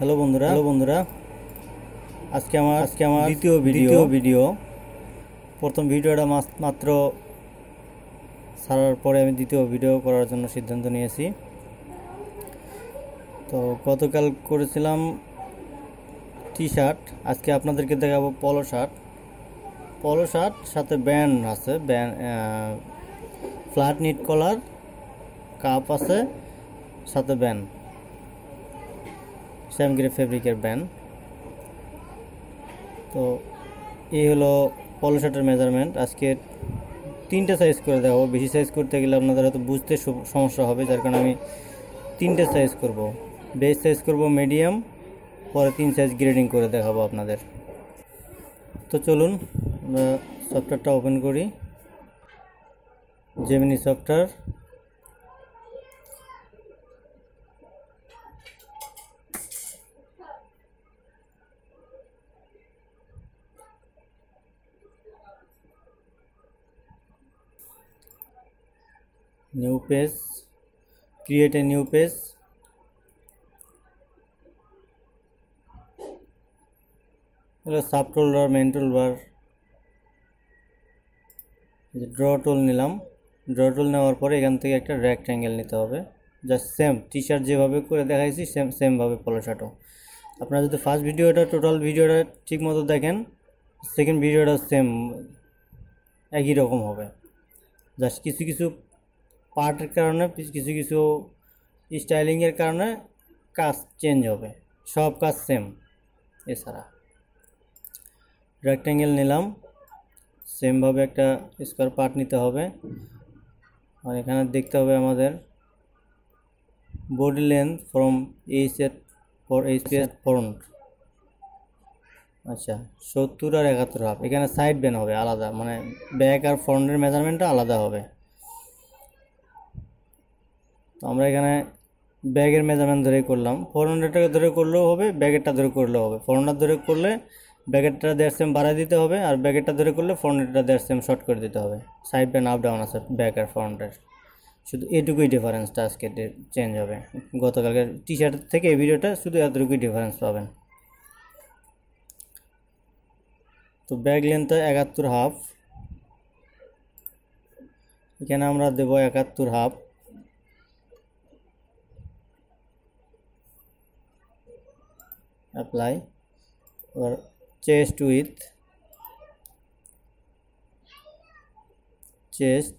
hello বন্ধুরা hello বন্ধুরা আজকে আমার আজকে আমার দ্বিতীয় ভিডিও ভিডিও প্রথম ভিডিওটা মাত্র সারার পরে আমি দ্বিতীয় ভিডিও করার জন্য সিদ্ধান্ত নিয়েছি তো গতকাল করেছিলাম টি শার্ট আজকে আপনাদেরকে দেখাবো পলো শার্ট পলো শার্ট সাথে ব্যান আছে band flat knit collar cup আছে সাথে ব্যান্ড শ্যামগিরি ফেব্রিকের ব্যান তো এই হলো পলো শার্টের মেজারমেন্ট আজকে তিনটে সাইজ করে দেওয়া বেশি সাইজ করতে গেলে আপনাদের হয়তো বুঝতে সমস্যা হবে যার কারণে আমি তিনটে সাইজ করব বেস সাইজ করব মিডিয়াম পরে তিন সাইজ গ্রেডিং করে দেখাবো আপনাদের তো চলুন আমরা সফটওয়্যারটা ওপেন করি Gemini software new page create a new page sub tool বা মেন টুল বার ড্র টুল নিলাম ড্র টুল নেওয়ার পরে এখান থেকে একটা রেক্ট্যাঙ্গেল নিতে হবে যা সেম টি শার্ট যেভাবে করে দেখাইছি সেম সেমভাবে পলাশাটো আপনারা যদি ফার্স্ট ভিডিওটা টোটাল ভিডিওটা ঠিক মতো দেখেন সেকেন্ড ভিডিওটা সেম একই রকম হবে জাস্ট কিছু কিছু পার্টের কারণে কিছু কিছু স্টাইলিংয়ের কারণে কাজ চেঞ্জ হবে সব কাজ সেম এছাড়া রেক্ট্যাঙ্গেল নিলাম সেমভাবে একটা স্কোয়ার পার্ট নিতে হবে আর এখানে দেখতে হবে আমাদের body length from H at four H front আচ্ছা সত্তর আর একাত্তর হাফ এখানে সাইড বেন হবে আলাদা মানে ব্যাক আর ফ্রন্টের মেজারমেন্টটা আলাদা হবে তো আমরা এখানে ব্যাগের মেজারমেন্ট ধরে করলাম ফোর হান্ড্রেডটাকে ধরে করলেও হবে ব্যাগেরটা ধরে করলেও হবে ফোর হান্ড্রেড ধরে করলে ব্যাগেরটা দেড় সেম বাড়াই দিতে হবে আর ব্যাগেরটা ধরে করলে ফোর হান্ড্রেডটা দেড় সেম শর্ট করে দিতে হবে সাইড ব্যান আপ ডাউন আছে ব্যাক আর ফোর হান্ড্রেড শুধু এটুকুই ডিফারেন্সটা আজকে চেঞ্জ হবে গতকালকে টি শার্ট থেকে এই ভিডিওটা শুধু এতটুকুই ডিফারেন্স পাবেন তো ব্যাগ লেন্থ একাত্তর হাফ এখানে আমরা দেবো একাত্তর half apply or chest width chest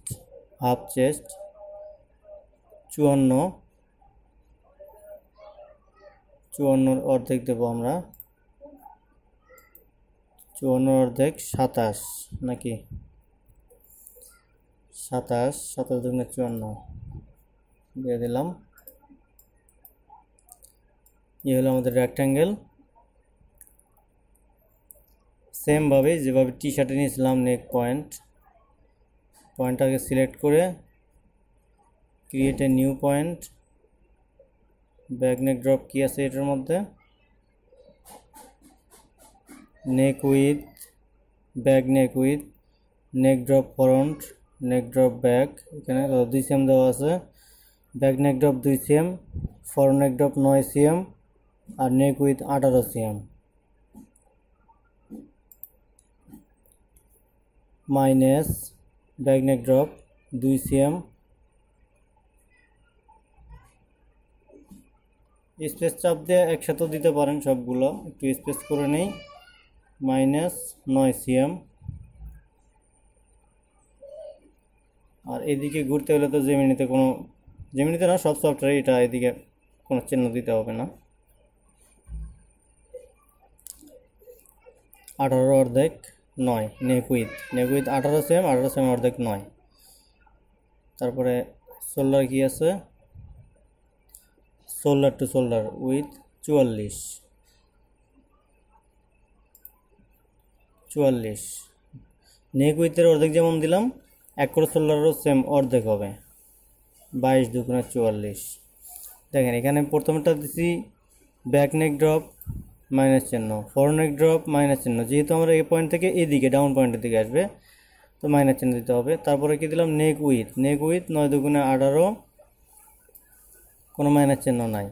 half chest চুয়ান্ন চুয়ান্নর অর্ধেক দেবো আমরা চুয়ান্ন অর্ধেক সাতাশ নাকি সাতাশ সাতাশ দুগুণে চুয়ান্ন দিয়ে দিলাম এই হলো আমাদের রেক্ট্যাঙ্গেল সেমভাবে যেভাবে টি শার্টে নিয়েছিলাম নেক পয়েন্ট পয়েন্টটাকে সিলেক্ট করে create a new point back neck drop কী আছে এটার মধ্যে neck width back neck width neck drop front neck drop back এখানে দুই সেম দেওয়া আছে ব্যাক নেক ড্রপ দুই সেম ফর নেক ড্রপ নয় সিএম আর নেক উইথ আঠারো সিএম মাইনাস ডাইগনেক ড্রপ দুই সিএম স্পেস চাপ দিয়ে একসাথে দিতে পারেন সবগুলো একটু স্পেস করে নেই মাইনাস নয় সিএম আর এদিকে ঘুরতে হলে তো জেমিনিতে কোনো জেমিনিতে না সব সফটওয়্যার এটা এদিকে কোনো চিহ্ন দিতে হবে না আঠারো অর্ধেক নয় নেক উইথ আঠারো সেম আঠারো সেম অর্ধেক নয় তারপরে শোল্ডার কি আছে শোল্ডার টু শোল্ডার উইথ চুয়াল্লিশ চুয়াল্লিশ নেক উইথের অর্ধেক যেমন দিলাম এক করে শোল্ডারেরও সেম অর্ধেক হবে বাইশ দুগুণা চুয়াল্লিশ দেখেন এখানে প্রথমটা দিছি ব্যাক নেক ড্রপ মাইনাস চিহ্ন ফরনেক ড্রপ মাইনাস চিহ্ন যেহেতু আমরা এই পয়েন্ট থেকে এদিকে ডাউন পয়েন্টের দিকে আসবে তো মাইনাস চিহ্ন দিতে হবে তারপরে কি দিলাম নেক উইথ নেক উইথ নয় দুগুণে আঠারো কোনো মাইনাস চিহ্ন নাই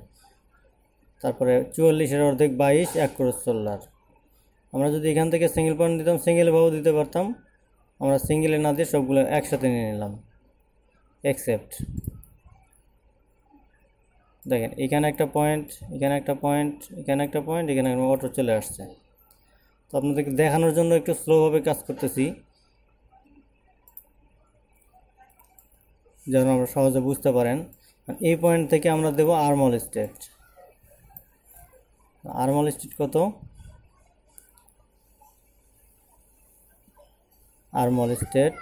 তারপরে চুয়াল্লিশের অর্ধেক বাইশ এক ক্রোস সোল্লার আমরা যদি এখান থেকে সিঙ্গেল পয়েন্ট দিতাম সিঙ্গেল সিঙ্গেলভাবেও দিতে পারতাম আমরা সিঙ্গেলে না দিয়ে সবগুলো একসাথে নিয়ে নিলাম অ্যাকসেপ্ট দেখেন এখানে একটা পয়েন্ট এখানে একটা পয়েন্ট এখানে একটা পয়েন্ট এখানে অটো চলে আসছে তো আপনাদেরকে দেখানোর জন্য একটু স্লোভাবে কাজ করতেছি যেন আমরা সহজে বুঝতে পারেন এই পয়েন্ট থেকে আমরা দেব আর্মল স্টেট আর্মল স্টেট কত আর্মল স্টেট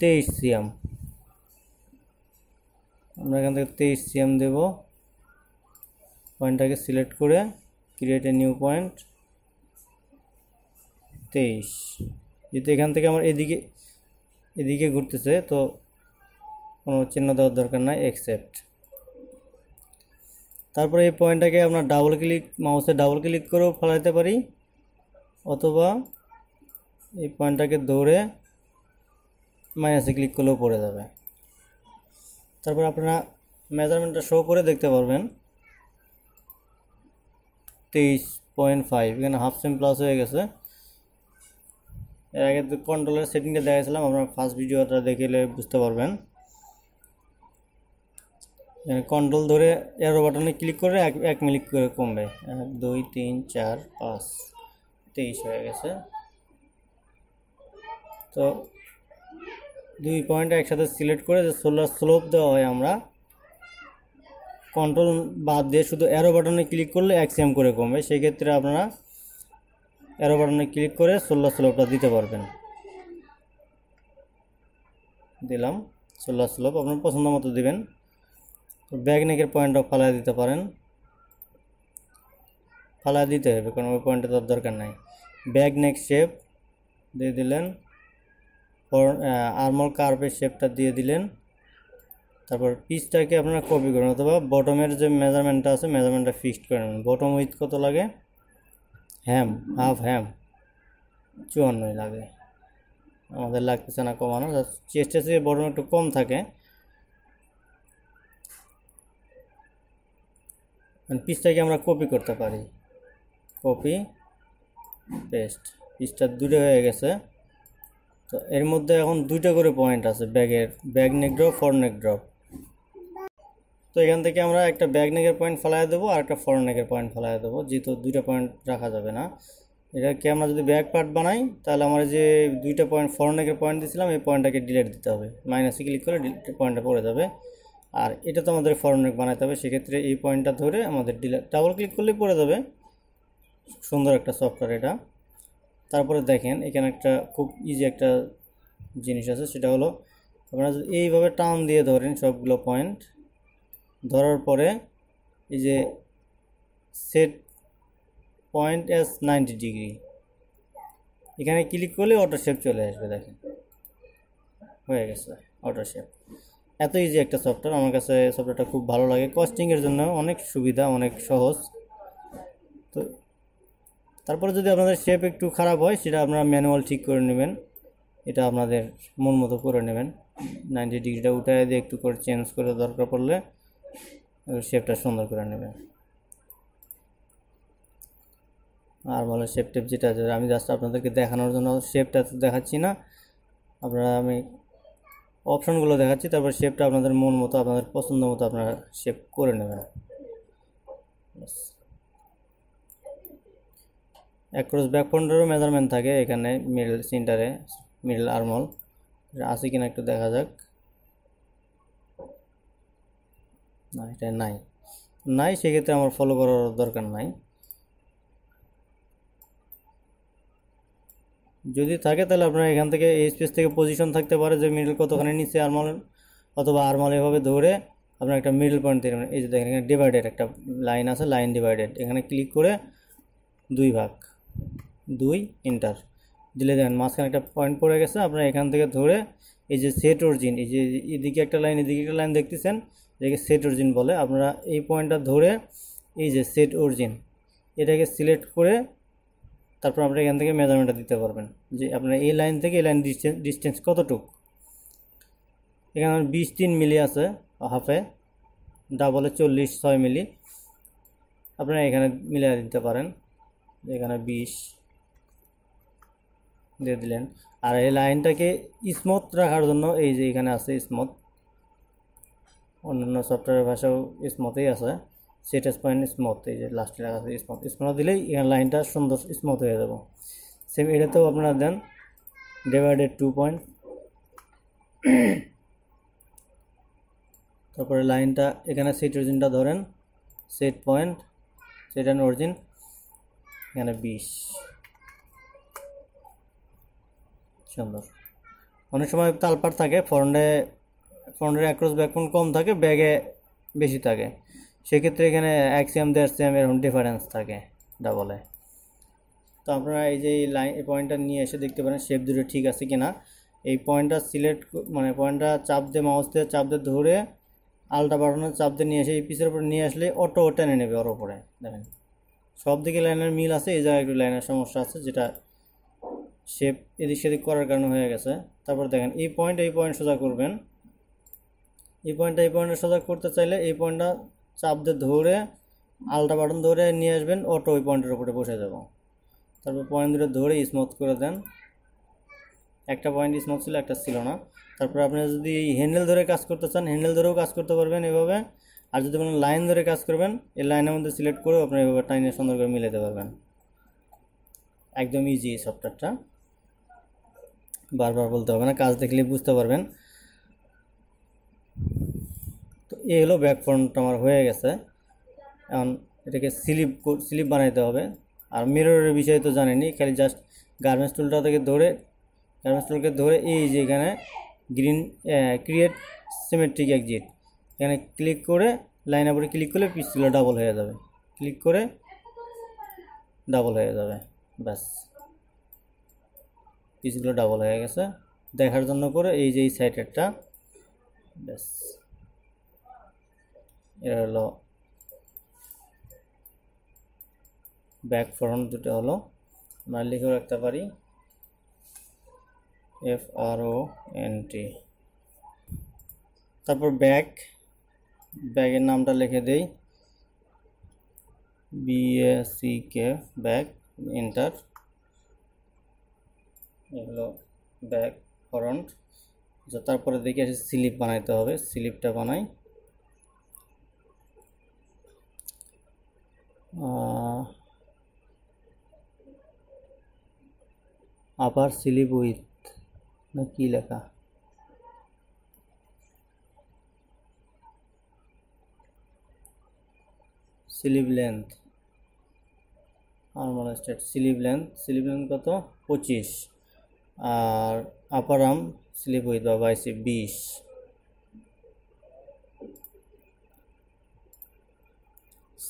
তেইশ সিএম আমরা এখান থেকে তেইশ সি এম দেব পয়েন্টটাকে সিলেক্ট করে ক্রিয়েট এ নিউ পয়েন্ট তেইশ যেহেতু এখান থেকে আমার এদিকে এদিকে ঘুরতেছে তো কোনো চিহ্ন দেওয়ার দরকার নাই অ্যাকসেপ্ট তারপরে এই পয়েন্টটাকে আমরা ডাবল ক্লিক মাউসে ডাবল ক্লিক করেও ফেলাইতে পারি অথবা এই পয়েন্টটাকে ধরে মাইনাসে ক্লিক করলেও পড়ে যাবে তারপর আপনারা মেজারমেন্টটা শো করে দেখতে পারবেন তেইশ পয়েন্ট ফাইভ এখানে হাফ সেম প্লাস হয়ে গেছে এর আগে তো কন্ট্রোলের সেটিংটা দেখাইছিলাম আপনার ফার্স্ট ভিডিওটা দেখলে বুঝতে পারবেন কন্ট্রোল ধরে এরো বাটনে ক্লিক করে এক এক মিনিট করে কমবে এক দুই তিন চার পাঁচ তেইশ হয়ে গেছে তো দুই পয়েন্ট একসাথে সিলেক্ট করে যে সোলার স্লোপ দেওয়া হয় আমরা কন্ট্রোল বাদ দিয়ে শুধু অ্যারো বাটনে ক্লিক করলে অ্যাক্সিয়াম করে কমবে সেক্ষেত্রে আপনারা অ্যারো বাটনে ক্লিক করে সোলার স্লোপটা দিতে পারবেন দিলাম সোলার স্লোপ আপনার পছন্দ মতো দেবেন ব্যাগ নেকের পয়েন্টটাও ফালাই দিতে পারেন ফালাই দিতে হবে কারণ ওই পয়েন্টে তো দরকার নাই ব্যাগ নেক শেপ দিয়ে দিলেন আর্মল কার্ভের শেপটা দিয়ে দিলেন তারপর পিচটাকে আপনারা কপি করেন অথবা বটমের যে মেজারমেন্টটা আছে মেজারমেন্টটা ফিক্সড করে নেবেন বটম উইথ কত লাগে হ্যাম হাফ হ্যাম চুয়ান্নই লাগে আমাদের লাগতেছে না কমানো চেষ্টা চেয়ে বটম একটু কম থাকে মানে পিচটাকে আমরা কপি করতে পারি কপি পেস্ট পিচটা দূরে হয়ে গেছে তো এর মধ্যে এখন দুইটা করে পয়েন্ট আছে ব্যাগের back neck drop for neck drop তো এখান থেকে আমরা একটা ব্যাগ নেকের পয়েন্ট ফেলাই দেবো আর একটা ফর নেকের পয়েন্ট ফেলাই দেবো যেহেতু দুইটা পয়েন্ট রাখা যাবে না এটাকে আমরা যদি ব্যাক পার্ট বানাই তাহলে আমরা যে দুইটা পয়েন্ট ফর নেকের পয়েন্ট দিয়েছিলাম এই পয়েন্টটাকে ডিলেট দিতে হবে মাইনাসে ক্লিক করে পয়েন্টটা পড়ে যাবে আর এটা তো আমাদের ফর নেক বানাতে হবে সেক্ষেত্রে এই পয়েন্টটা ধরে আমাদের ডিলেট ডাবল ক্লিক করলে পড়ে যাবে সুন্দর একটা সফটওয়্যার এটা তারপরে দেখেন এখানে একটা খুব ইজি একটা জিনিস আছে সেটা হলো আপনারা যদি এইভাবে টান দিয়ে ধরেন সবগুলো পয়েন্ট ধরার পরে এই যে set point as ninety degree এখানে ক্লিক করলে অটো শেপ চলে আসবে দেখেন হয়ে গেছে অটো শেপ এত ইজি একটা সফটওয়্যার আমার কাছে সফটওয়্যারটা খুব ভালো লাগে কস্টিংয়ের জন্য অনেক সুবিধা অনেক সহজ তারপরে যদি আপনাদের শেপ একটু খারাপ হয় সেটা আপনারা ম্যানুয়াল ঠিক করে নেবেন এটা আপনাদের মন মতো করে নেবেন নাইনটি ডিগ্রিটা উঠে দিয়ে একটু করে চেঞ্জ করে দরকার পড়লে শেপটা সুন্দর করে নেবেন আর বলো শেপ টেপ যেটা আছে আমি জাস্ট আপনাদেরকে দেখানোর জন্য শেপটা তো দেখাচ্ছি না আপনারা আমি অপশানগুলো দেখাচ্ছি তারপর শেপটা আপনাদের মন মতো আপনাদের পছন্দ মতো আপনারা শেপ করে নেবেন অ্যাক্রস ব্যাক পয়েন্টেরও মেজারমেন্ট থাকে এখানে মিডল সেন্টারে মিডল আর্মল আছে কিনা একটু দেখা যাক না এটা নাই নাই সেক্ষেত্রে আমার ফলো করার দরকার নাই যদি থাকে তাহলে আপনার এখান থেকে এই স্পেস থেকে পজিশন থাকতে পারে যে মিডল কতখানি নিচে আরমাল অথবা আরমাল এভাবে ধরে আপনার একটা মিডল পয়েন্ট তৈরি এই যে দেখেন এখানে ডিভাইডেড একটা লাইন আছে লাইন ডিভাইডেড এখানে ক্লিক করে দুই ভাগ দুই এন্টার দিলে দেন মাঝখানে একটা পয়েন্ট পড়ে গেছে আপনার এখান থেকে ধরে এই যে সেট অর্জিন এই যে এদিকে একটা লাইন এদিকে একটা লাইন দেখতেছেন এটাকে সেট অর্জিন বলে আপনারা এই পয়েন্টটা ধরে এই যে সেট অর্জিন এটাকে সিলেক্ট করে তারপর আপনারা এখান থেকে মেজারমেন্টটা দিতে পারবেন যে আপনার এই লাইন থেকে এই লাইন ডিস্টেন্স ডিস্টেন্স কতটুক এখানে আমার বিশ তিন মিলি আছে হাফে ডাবলে চল্লিশ ছয় মিলি আপনারা এখানে মিলিয়ে দিতে পারেন এখানে বিশ দিয়ে দিলেন আর এই লাইনটাকে স্মুথ রাখার জন্য এই যে এখানে আছে স্মুথ অন্যান্য সফটওয়্যারের ভাষাও স্মুথেই আছে সেটাস পয়েন্ট স্মুথ এই যে লাস্টে রাখা আছে স্মুথ স্মুথ দিলেই এখানে লাইনটা সুন্দর স্মুথ হয়ে যাবে সেম এটাতেও আপনারা দেন ডিভাইডেড টু পয়েন্ট তারপরে লাইনটা এখানে সেট অরিজিনটা ধরেন set point set and origin এখানে বিশ সুন্দর অনেক সময় তালপার থাকে ফ্রন্টে ফ্রন্টের অ্যাক্রস ব্যাকবোন কম থাকে ব্যাগে বেশি থাকে সেক্ষেত্রে এখানে এক সিএম দেড় সিএম এরকম ডিফারেন্স থাকে ডাবলে তো আপনারা এই যে এই লাইন এই পয়েন্টটা নিয়ে এসে দেখতে পারেন শেপ দুটো ঠিক আছে কি না এই পয়েন্টটা সিলেক্ট মানে পয়েন্টটা চাপ দিয়ে মাউস দিয়ে চাপ দিয়ে ধরে আলটা বাটনের চাপ দিয়ে নিয়ে এসে এই পিসের উপরে নিয়ে আসলে অটো টেনে নেবে ওর উপরে দেখেন সব দিকে লাইনের মিল আছে এই জায়গায় একটু লাইনের সমস্যা আছে যেটা শেপ এদিক সেদিক করার কারণে হয়ে গেছে তারপর দেখেন এই পয়েন্ট এই পয়েন্ট সোজা করবেন এই পয়েন্টটা এই পয়েন্টে সোজা করতে চাইলে এই পয়েন্টটা চাপ দিয়ে ধরে আলটা বাটন ধরে নিয়ে আসবেন অটো ওই পয়েন্টের উপরে বসে যাব তারপর পয়েন্ট দুটো ধরে স্মথ করে দেন একটা পয়েন্ট স্মথ ছিল একটা ছিল না তারপর আপনি যদি হ্যান্ডেল ধরে কাজ করতে চান হ্যান্ডেল ধরেও কাজ করতে পারবেন এভাবে আর যদি কোনো লাইন ধরে কাজ করবেন এই লাইনের মধ্যে সিলেক্ট করেও আপনার এভাবে টাইনে সুন্দর করে মিলাতে পারবেন একদম ইজি এই সফটওয়্যারটা বারবার বলতে হবে না কাজ দেখলে বুঝতে পারবেন তো এই হলো ব্যাক ফ্রন্ট আমার হয়ে গেছে এখন এটাকে স্লিপ স্লিপ বানাইতে হবে আর মিররের বিষয়ে তো জানেনি খালি জাস্ট গার্মেন্টস টুলটা থেকে ধরে গার্মেন্টস টুলকে ধরে এই যে এখানে গ্রিন ক্রিয়েট সিমেট্রিক এক্সিট এখানে ক্লিক করে লাইন আপরে ক্লিক করলে পিসগুলো ডাবল হয়ে যাবে ক্লিক করে ডাবল হয়ে যাবে ব্যাস পিসগুলো ডাবল হয়ে গেছে দেখার জন্য করে এই যে এই সাইডেরটা ব্যাস এর হলো ব্যাক ফ্রন্ট দুটো হলো আমরা লিখে রাখতে পারি F R O N T তারপর ব্যাক ব্যাগের নামটা লিখে দেই বিএসি কে ব্যাগ এন্টার এগুলো ব্যাগ ফ্রন্ট আচ্ছা, তারপরে দেখি আছে স্লিপ বানাইতে হবে স্লিপটা বানাই আবার স্লিপ উইথ না কি লেখা sleeve length arm straight sleeve length sleeve length কত পঁচিশ আর আপার আর্ম স্লিভ উইথ বা বাইশে বিশ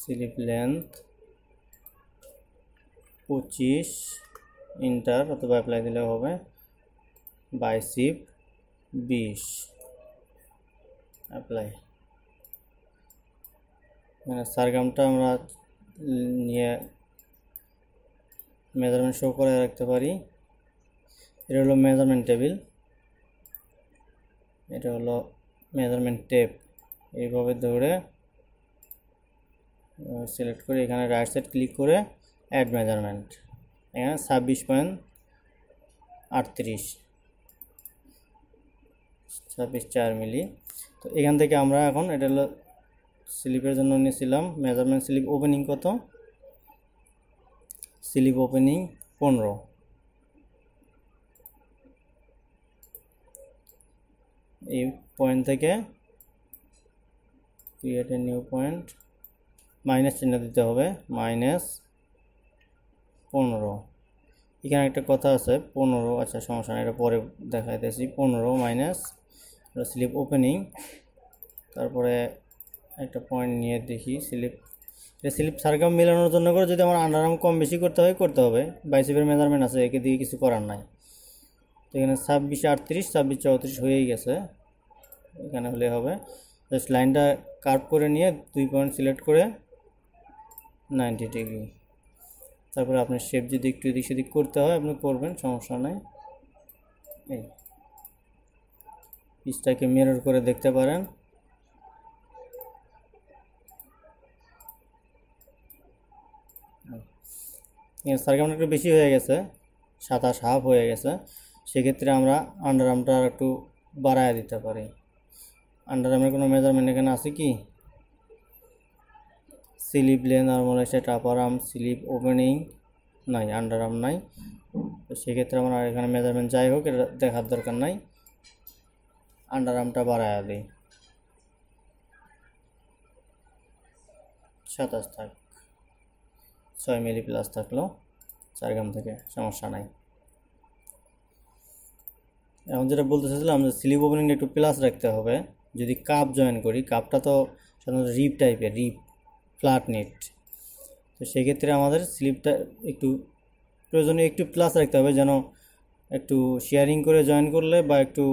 স্লিভ লেন্থ পঁচিশ ইন্টার অথবা অ্যাপ্লাই দিলে হবে বাইশিপ বিশ অ্যাপ্লাই মানে সারগামটা আমরা নিয়ে মেজারমেন্ট শো করে রাখতে পারি এটা হলো মেজারমেন্ট টেবিল এটা হলো মেজারমেন্ট টেপ এইভাবে ধরে সিলেক্ট করে এখানে রাইট সাইড ক্লিক করে অ্যাড মেজারমেন্ট এখানে ছাব্বিশ পয়েন্ট আটত্রিশ ছাব্বিশ চার মিলি তো এখান থেকে আমরা এখন এটা হলো স্লিপের জন্য নিয়েছিলাম মেজারমেন্ট স্লিপ ওপেনিং কত স্লিপ ওপেনিং পনেরো এই পয়েন্ট থেকে create a new point minus চিহ্ন দিতে হবে মাইনাস পনেরো এখানে একটা কথা আছে পনেরো আচ্ছা সমস্যা এটা পরে দেখাইতেছি পনেরো মাইনাস স্লিপ ওপেনিং তারপরে একটা পয়েন্ট নিয়ে দেখি স্লিপ এটা স্লিপ সার্কাম মেলানোর জন্য করে যদি আমার আন্ডারআর্ম কম বেশি করতে হয় করতে হবে বাইসিপের মেজারমেন্ট আছে একে দিয়ে কিছু করার নাই তো এখানে ছাব্বিশ আটত্রিশ ছাব্বিশ চৌত্রিশ হয়েই গেছে এখানে হলে হবে জাস্ট লাইনটা কার্ভ করে নিয়ে দুই পয়েন্ট সিলেক্ট করে নাইনটি ডিগ্রি তারপরে আপনার শেপ যদি একটু এদিক সেদিক করতে হয় আপনি করবেন সমস্যা নেই এই পিসটাকে মেরর করে দেখতে পারেন সার্কামটা একটু বেশি হয়ে গেছে সাতাশ হাফ হয়ে গেছে সেক্ষেত্রে আমরা আন্ডারআর্মটা একটু বাড়ায় দিতে পারি আন্ডারআর্মের কোনো মেজারমেন্ট এখানে আছে কি sleeve length normalized upper arm sleeve opening নাই আন্ডারআর্ম নাই তো সেক্ষেত্রে আমরা এখানে মেজারমেন্ট যাই হোক এটা দেখার দরকার নাই আন্ডারআর্মটা বাড়ায় দিই সাতাশ থাক ছয় মিলি প্লাস থাকলো চার গ্রাম থেকে সমস্যা নাই এখন যেটা বলতে চাইছিলাম যে স্লিপ ওপেনিংটা একটু প্লাস রাখতে হবে যদি কাপ জয়েন করি কাপটা তো সাধারণত রিপ টাইপের রিপ ফ্ল্যাট নেট তো সেক্ষেত্রে আমাদের স্লিপটা একটু প্রয়োজনীয় একটু প্লাস রাখতে হবে যেন একটু শেয়ারিং করে জয়েন করলে বা একটু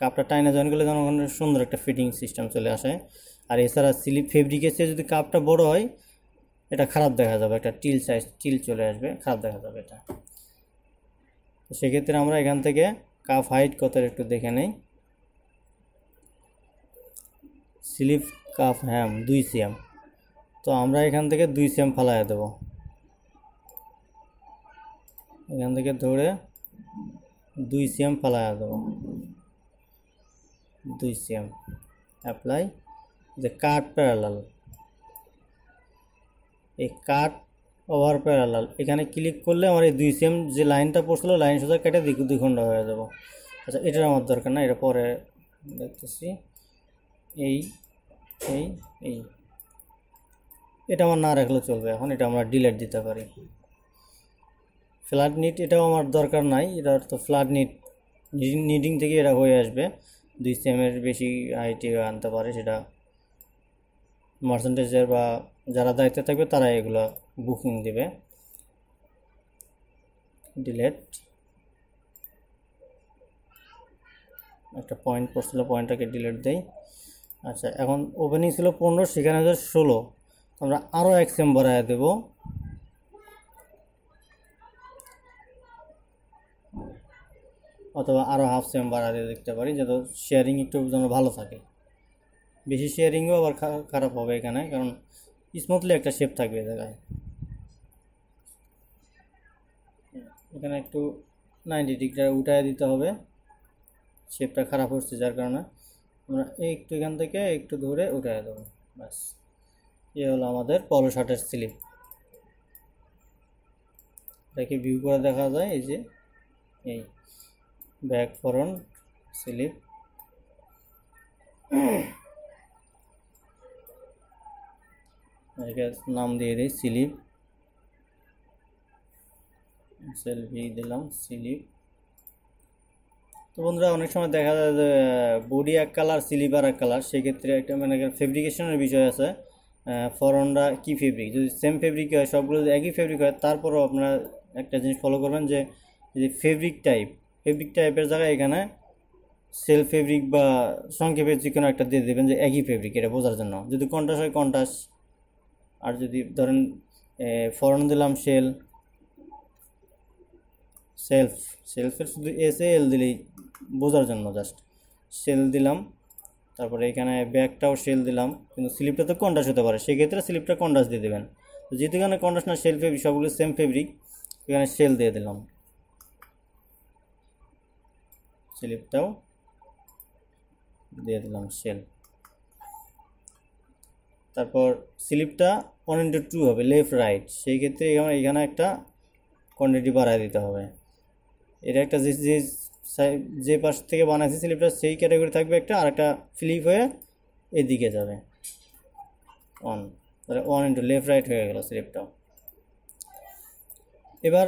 কাপটা টাইনে জয়েন করলে যেন ওখানে সুন্দর একটা ফিটিং সিস্টেম চলে আসে আর এছাড়া স্লিপ ফেব্রিকের চেয়ে যদি কাপটা বড় হয় এটা খারাপ দেখা যাবে একটা টিল সাইজ টিল চলে আসবে খারাপ দেখা যাবে এটা তো সেক্ষেত্রে আমরা এখান থেকে কাফ হাইট কত একটু দেখে নেই স্লিপ কাফ হ্যাম দুই সিএম তো আমরা এখান থেকে দুই সিএম ফালাই দেব এখান থেকে ধরে দুই সিএম ফালাই দেব দুই সিএম অ্যাপ্লাই যে কাট প্যারালাল এই কাট ওভার প্যারালাল এখানে ক্লিক করলে আমার এই দুই সেম যে লাইনটা পড়ছিল লাইন সোজা কেটে ঘন্টা হয়ে যাব আচ্ছা এটার আমার দরকার না এটা পরে দেখতেছি এই এই এই এটা আমার না রাখলে চলবে এখন এটা আমরা ডিলেট দিতে পারি ফ্ল্যাট নিট এটাও আমার দরকার নাই এটার তো ফ্ল্যাট নিট নিডিং থেকে এটা হয়ে আসবে দুই সেমের বেশি আইটি আনতে পারে সেটা পার্সেন্টেজের বা যারা দায়িত্বে থাকবে তারা এগুলো বুকিং দেবে ডিলেট একটা পয়েন্ট পড়ছিল পয়েন্টটাকে ডিলেট দেই আচ্ছা এখন ওপেনিং ছিল পনেরো সেখানে হচ্ছে ষোলো আমরা আরও এক সেম বাড়ায় দেব অথবা আরও হাফ সেম বাড়ায় দেখতে পারি যাতে শেয়ারিং একটু যেন ভালো থাকে বেশি শেয়ারিংও আবার খারাপ হবে এখানে কারণ স্মুথলি একটা শেপ থাকবে জায়গায় এখানে একটু নাইনটি ডিগ্রি উঠায় দিতে হবে শেপটা খারাপ হচ্ছে যার কারণে আমরা একটু এখান থেকে একটু ধরে উঠায় দেবো ব্যাস এ হলো আমাদের পলো শার্টের স্লিপ এটাকে ভিউ করে দেখা যায় এই যে এই ব্যাক ফরন স্লিপ এটাকে নাম দিয়ে দিই স্লিপ সেলফি দিলাম স্লিপ তো বন্ধুরা অনেক সময় দেখা যায় যে বডি এক কালার স্লিপ আর এক কালার সেক্ষেত্রে একটা মানে ফেব্রিকেশনের বিষয় আছে ফরনরা কি ফেব্রিক যদি সেম ফেব্রিক হয় সবগুলো যদি একই ফেব্রিক হয় তারপরও আপনারা একটা জিনিস ফলো করবেন যে ফেব্রিক টাইপ ফেব্রিক টাইপের জায়গায় এখানে সেল ফেব্রিক বা সংক্ষেপের যে কোনো একটা দিয়ে দেবেন যে একই ফেব্রিক এটা বোঝার জন্য যদি কন্টাস হয় কন্টাস আর যদি ধরেন ফরন দিলাম সেল সেলফ সেলফের শুধু এস এল দিলেই বোঝার জন্য জাস্ট সেল দিলাম তারপরে এখানে ব্যাগটাও সেল দিলাম কিন্তু স্লিপটা তো কন্ডাস হতে পারে সেক্ষেত্রে স্লিপটা কন্ডাস দিয়ে দেবেন তো যেহেতু এখানে কন্ডাস না সেল ফেব্রিক সবগুলো সেম ফেব্রিক এখানে সেল দিয়ে দিলাম স্লিপটাও দিয়ে দিলাম সেল তারপর স্লিপটা ওয়ান ইন্টু টু হবে লেফট রাইট সেই ক্ষেত্রে এখানে একটা কোয়ান্টিটি বাড়ায় দিতে হবে এটা একটা যে যে যে পাশ থেকে বানাইছে স্লিপটা সেই ক্যাটাগরি থাকবে একটা আর একটা ফ্লিপ হয়ে এদিকে যাবে অন তাহলে ওয়ান ইন্টু লেফট রাইট হয়ে গেল স্লিপটাও এবার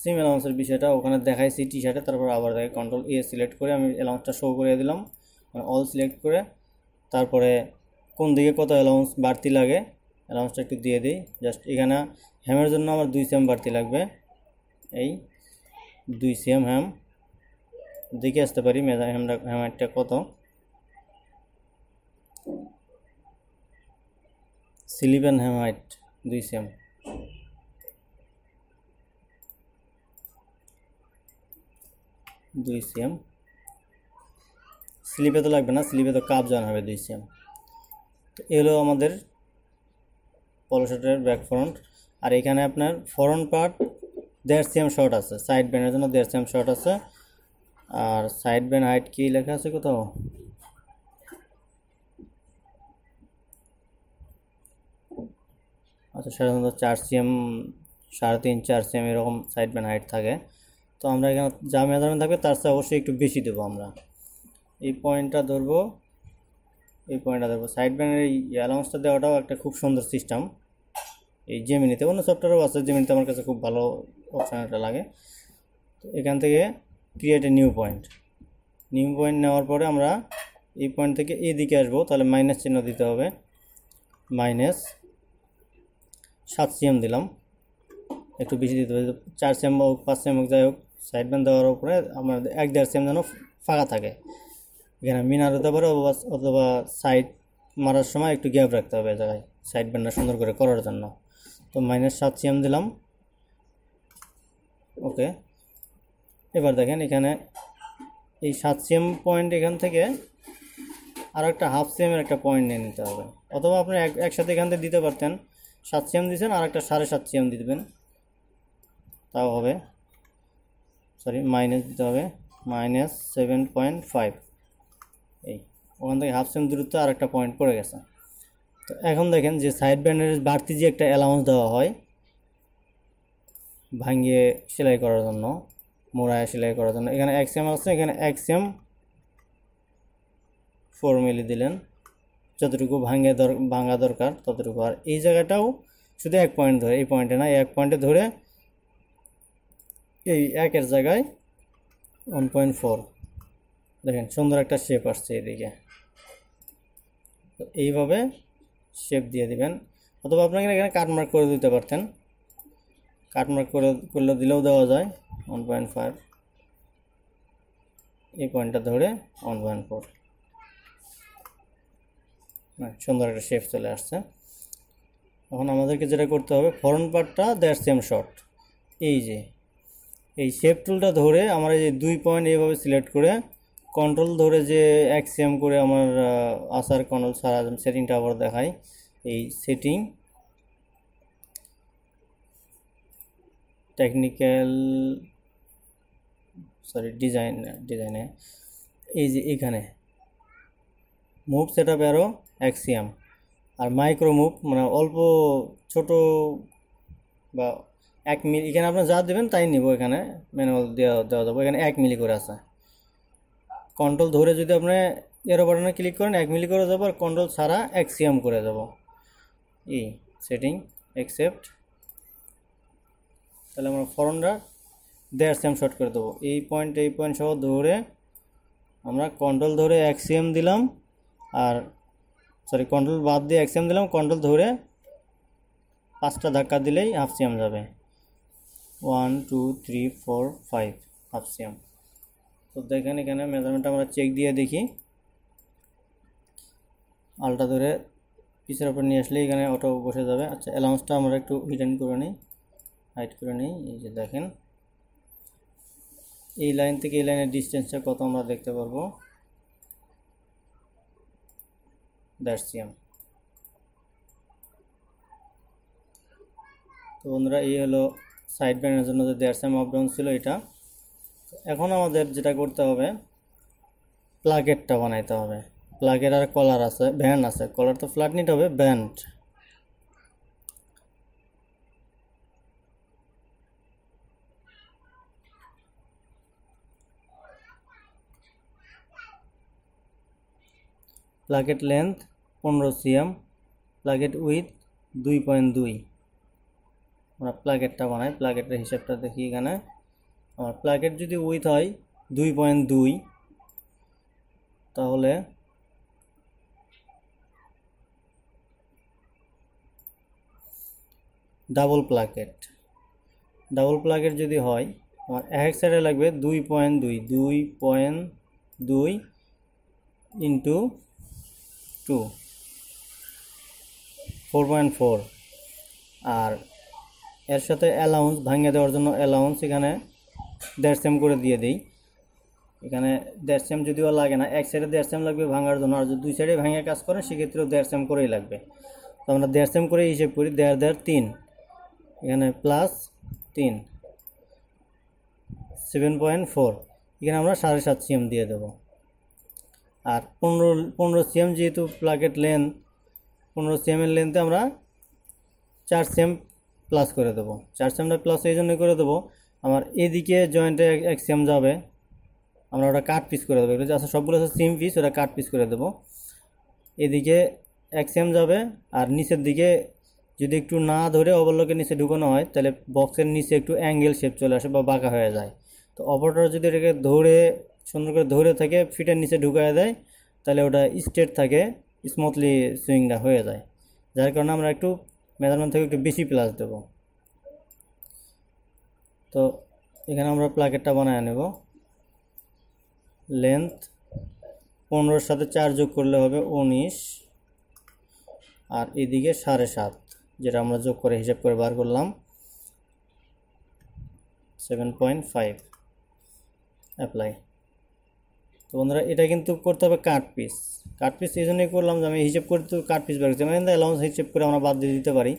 সিম অ্যালাউন্সের বিষয়টা ওখানে দেখাইছি টি শার্টে তারপর আবার দেখে কন্ট্রোল এ সিলেক্ট করে আমি অ্যালাউন্সটা শো করে দিলাম অল মানে সিলেক্ট করে তারপরে কোন দিকে কত আলোন্স বার্তি লাগে আলোন্সটা একটু দিয়ে দেই জাস্ট এইখানা হ্যামের জন্য আমার 2 সেম বার্তি লাগবে এই 2 সেম হ্যাম দেখে আসতে পারি মে হামটা কত স্লিভেন হমাইট 2 সেম 2 সেম স্লিবে তো লাগবে না স্লিবে তো কাপ জানা হবে 2 সেম এ হলো আমাদের পলো শার্টের ব্যাক ফ্রন্ট আর এখানে আপনার ফ্রন্ট পার্ট দেড় সিএম শর্ট আছে সাইড ব্যানের জন্য দেড় সিএম শর্ট আছে আর সাইড ব্যান হাইট কি লেখা আছে কোথাও আচ্ছা সাধারণত চার সিএম সাড়ে তিন চার সিএম এরকম সাইড ব্যান হাইট থাকে তো আমরা এখানে যা মেজারমেন্ট থাকবে তার চেয়ে অবশ্যই একটু বেশি দেবো আমরা এই পয়েন্টটা ধরবো এই পয়েন্টটা দেখবো সাইড ব্যাঙ্গের এই অ্যালাউন্সটা দেওয়াটাও একটা খুব সুন্দর সিস্টেম এই জেমিনিতে অন্য সফটওয়্যারও আছে জেমিনিতে আমার কাছে খুব ভালো অপশান একটা লাগে তো এখান থেকে create a new point new point নেওয়ার পরে আমরা এই পয়েন্ট থেকে এদিকে আসবো তাহলে মাইনাস চিহ্ন দিতে হবে মাইনাস সাত সিএম দিলাম একটু বেশি দিতে হবে চার সিএম হোক পাঁচ সিএম হোক যাই হোক সাইড ব্যান্ড দেওয়ার উপরে আমার এক দেড় সিএম যেন ফাঁকা থাকে এখানে মিনার হতে পারে অথবা সাইড মারার সময় একটু গ্যাপ রাখতে হবে জায়গায় সাইড ব্যান্ডটা সুন্দর করে করার জন্য তো মাইনাস সাত সিএম দিলাম ওকে এবার দেখেন এখানে এই সাত সিএম পয়েন্ট এখান থেকে আর একটা হাফ সিএমের একটা পয়েন্ট নিয়ে নিতে হবে অথবা আপনি একসাথে এখান থেকে দিতে পারতেন সাত সিএম দিয়েছেন আর একটা সাড়ে সাত সিএম দিবেন তাও হবে সরি মাইনাস দিতে হবে মাইনাস সেভেন পয়েন্ট ফাইভ ওখান থেকে হাফ সেম দূরত্ব আর একটা পয়েন্ট পড়ে গেছে তো এখন দেখেন যে সাইড ব্যান্ডের বাড়তি যে একটা অ্যালাউন্স দেওয়া হয় ভাঙিয়ে সেলাই করার জন্য মোড়ায় সেলাই করার জন্য এখানে এক সেম আসছে এখানে এক সেম ফোর মিলি দিলেন যতটুকু ভাঙে দর ভাঙা দরকার ততটুকু আর এই জায়গাটাও শুধু এক পয়েন্ট ধরে এই পয়েন্টে না এক পয়েন্টে ধরে এই একের জায়গায় ওয়ান পয়েন্ট ফোর দেখেন সুন্দর একটা শেপ আসছে এদিকে তো এইভাবে শেপ দিয়ে দিবেন অথবা আপনাকে এখানে কাটমার্ক করে দিতে পারতেন কাটমার্ক করে করলে দিলেও দেওয়া যায় ওয়ান পয়েন্ট ফাইভ এই পয়েন্টটা ধরে ওয়ান পয়েন্ট ফোর সুন্দর একটা শেপ চলে আসছে এখন আমাদেরকে যেটা করতে হবে ফরন পার্টটা দ্যার সেম শর্ট এই যে এই শেপ টুলটা ধরে আমরা এই দুই পয়েন্ট এইভাবে সিলেক্ট করে কন্ট্রোল ধরে যে অ্যাক্সিয়াম করে আমার আসার কন্ট্রোল সারা সেটিংটা আবার দেখাই এই সেটিং টেকনিক্যাল সরি ডিজাইন ডিজাইনে এই যে এখানে মুভ সেট আপ অ্যারো অ্যাক্সিয়াম আর মাইক্রো মুভ মানে অল্প ছোট বা এক মিলি এখানে আপনার যা দেবেন তাই নিব এখানে ম্যানুয়াল দেওয়া দেওয়া যাবো এখানে এক মিলি করে আসা কন্ট্রোল ধরে যদি আপনি এরো বাটনে ক্লিক করেন এক মিলি করে যাব আর কন্ট্রোল সারা অ্যাক্সিয়াম করে যাব ই সেটিং অ্যাকসেপ্ট তাহলে আমরা ফরনটা দেড় সিএম শর্ট করে দেবো এই পয়েন্ট এই পয়েন্ট সহ ধরে আমরা কন্ট্রোল ধরে অ্যাক্সিয়াম দিলাম আর সরি কন্ট্রোল বাদ দিয়ে অ্যাক্সিয়াম দিলাম কন্ট্রোল ধরে পাঁচটা ধাক্কা দিলেই হাফ সিএম যাবে one two three four five half CM তো দেখেন এখানে মেজারমেন্টটা আমরা চেক দিয়ে দেখি আলটা ধরে পিসের উপর নিয়ে আসলে এখানে অটো বসে যাবে আচ্ছা অ্যালাউন্সটা আমরা একটু হিডেন করে নিই হাইট করে নিই এই যে দেখেন এই লাইন থেকে এই লাইনের ডিস্টেন্সটা কত আমরা দেখতে পারবো দার্সিয়াম তো বন্ধুরা এই হলো সাইড ব্যান্ডের জন্য যে অফ ডাউন ছিল এটা এখন আমাদের যেটা করতে হবে প্লাগেটটা বানাইতে হবে প্লাগের আর কলার আছে ব্যান্ড আছে কলার তো ফ্ল্যাট নিতে হবে ব্যান্ড প্লাগেট লেন্থ পনেরো সিএম প্লাগেট উইথ দুই পয়েন্ট দুই আমরা প্লাগেটটা বানাই প্লাগেটের হিসাবটা দেখি এখানে আমার প্লাকেট যদি উইথ হয় দুই পয়েন্ট দুই তাহলে ডাবল প্লাকেট ডাবল প্লাকেট যদি হয় আমার এক সাইডে লাগবে দুই পয়েন্ট দুই দুই পয়েন্ট দুই into two four point four আর এর সাথে অ্যালাউন্স ভাঙিয়ে দেওয়ার জন্য অ্যালাউন্স এখানে দেড় সেম করে দিয়ে দিই এখানে দেড় সেম যদিও লাগে না এক সাইডে দেড় সেম লাগবে ভাঙার জন্য আর যদি দুই সাইডে ভাঙে কাজ করেন সেক্ষেত্রেও দেড় সেম করেই লাগবে তো আমরা দেড় সেম করে হিসেব করি দেড় দেড় তিন এখানে প্লাস তিন সেভেন পয়েন্ট ফোর এখানে আমরা সাড়ে সাত সিএম দিয়ে দেব আর পনেরো পনেরো সিএম যেহেতু প্লাকেট লেন্থ পনেরো সিএমের লেন্থে আমরা চার সিএম প্লাস করে দেবো চার সিএমটা প্লাস এই জন্যই করে দেবো আমার এদিকে জয়েন্টে এক সেম যাবে আমরা ওটা কাট পিস করে দেবো এগুলো সবগুলো আছে সেম পিস ওটা কাট পিস করে দেবো এদিকে এক সেম যাবে আর নিচের দিকে যদি একটু না ধরে ওভারলকের নিচে ঢুকানো হয় তাহলে বক্সের নিচে একটু অ্যাঙ্গেল শেপ চলে আসে বা বাঁকা হয়ে যায় তো অপরটা যদি এটাকে ধরে সুন্দর করে ধরে থাকে ফিটের নিচে ঢুকায় দেয় তাহলে ওটা স্ট্রেট থাকে স্মুথলি সুইংটা হয়ে যায় যার কারণে আমরা একটু মেজারমেন্ট থেকে একটু বেশি প্লাস দেবো তো এখানে আমরা প্লাকেটটা বানিয়ে নেব লেন্থ পনেরোর সাথে চার যোগ করলে হবে উনিশ আর এদিকে সাড়ে সাত যেটা আমরা যোগ করে হিসেব করে বার করলাম সেভেন পয়েন্ট ফাইভ অ্যাপ্লাই তো বন্ধুরা এটা কিন্তু করতে হবে কাট পিস কাট পিস এই জন্যই করলাম যে আমি হিসেব করে তো কাট পিস বের করছি মানে অ্যালাউন্স হিসেব করে আমরা বাদ দিয়ে দিতে পারি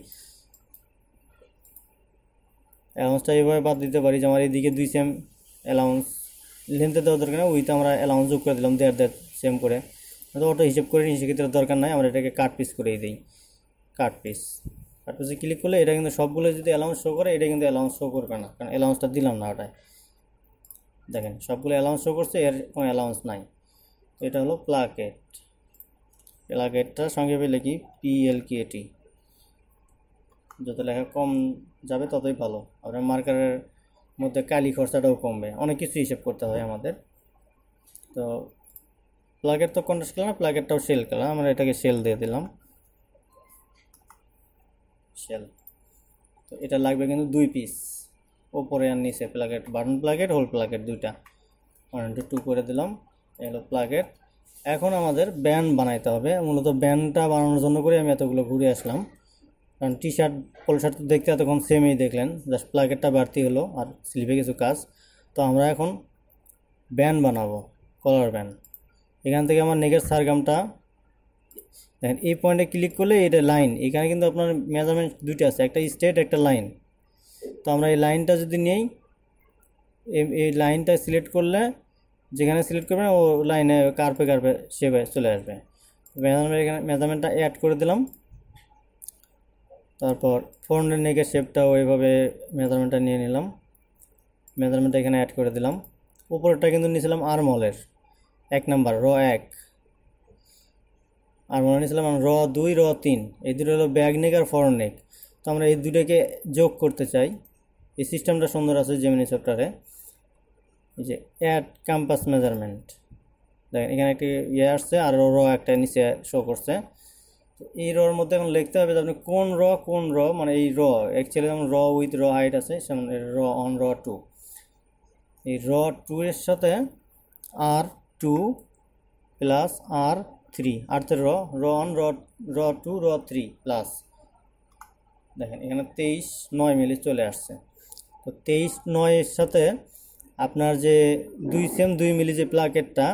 অ্যালাউন্সটা এইভাবে বাদ দিতে পারি যে আমার এদিকে দুই সেম অ্যালাউন্স লেনতে দেওয়া দরকার না উইথ আমরা অ্যালাউন্স যোগ করে দিলাম দেড় দেড় সেম করে তো অটো হিসেব করে নিই সেক্ষেত্রে দরকার নাই আমরা এটাকে কাট পিস করেই দিই কাট পিস কাট পিসে ক্লিক করলে এটা কিন্তু সবগুলো যদি অ্যালাউন্স শো করে এটা কিন্তু অ্যালাউন্স শো করবে না কারণ অ্যালাউন্সটা দিলাম না ওটায় দেখেন সবগুলো অ্যালাউন্স শো করছে এর কোনো অ্যালাউন্স নাই তো এটা হলো প্লাকেট প্লাকেটটা সঙ্গে পেলে কি পিএলকেটি যত লেখা কম যাবে ততই ভালো আপনার মার্কারের মধ্যে কালি খরচাটাও কমবে অনেক কিছু হিসেব করতে হয় আমাদের তো প্লাগের তো কন্ট্রাস্ট করলাম প্লাগেরটাও সেল করলাম আমরা এটাকে সেল দিয়ে দিলাম সেল তো এটা লাগবে কিন্তু দুই পিস ওপরে আর নিচে প্লাগেট বাটন প্লাগেট হোল প্লাগেট দুইটা ওয়ান ইন্টু টু করে দিলাম এগুলো প্লাগেট এখন আমাদের ব্যান্ড বানাইতে হবে মূলত ব্যান্ডটা বানানোর জন্য করে আমি এতগুলো ঘুরে আসলাম কারণ টি শার্ট পোলো শার্ট তো দেখতে এতক্ষণ সেমই দেখলেন জাস্ট প্লাকেটটা বাড়তি হলো আর স্লিপে কিছু কাজ তো আমরা এখন ব্যান্ড বানাবো কলার ব্যান্ড এখান থেকে আমার নেকের সারগামটা দেখেন এই পয়েন্টে ক্লিক করলে এটা লাইন এখানে কিন্তু আপনার মেজারমেন্ট দুইটা আছে একটা স্টেট একটা লাইন তো আমরা এই লাইনটা যদি নিই এই লাইনটা সিলেক্ট করলে যেখানে সিলেক্ট করবেন ও লাইনে কার্পে কার্পে সেভাবে চলে আসবে মেজারমেন্ট এখানে মেজারমেন্টটা অ্যাড করে দিলাম তারপর হান্ড্রেড নেকের শেপটাও ওইভাবে মেজারমেন্টটা নিয়ে নিলাম মেজারমেন্টটা এখানে অ্যাড করে দিলাম উপরেরটা কিন্তু নিয়েছিলাম আরমলের এক নাম্বার র এক আর নিয়েছিলাম র দুই র তিন এই দুটো হলো ব্যাগ নেক আর ফোর নেক তো আমরা এই দুটোকে যোগ করতে চাই এই সিস্টেমটা সুন্দর আছে জেমিনি সফটওয়্যারে এই যে অ্যাড ক্যাম্পাস মেজারমেন্ট দেখেন এখানে একটি ইয়ে আসছে আর র একটা নিচে শো করছে তো এই র মধ্যে এখন লিখতে হবে যে আপনি কোন র কোন র মানে এই র অ্যাকচুয়ালি যেমন র উইথ র হাইট আছে সেমন র অন র টু এই র টু এর সাথে আর টু প্লাস আর থ্রি আর তো র র অন র র টু র থ্রি প্লাস দেখেন এখানে তেইশ নয় মিলে চলে আসছে তো তেইশ নয়ের সাথে আপনার যে দুই সেম দুই মিলি যে প্লাকেটটা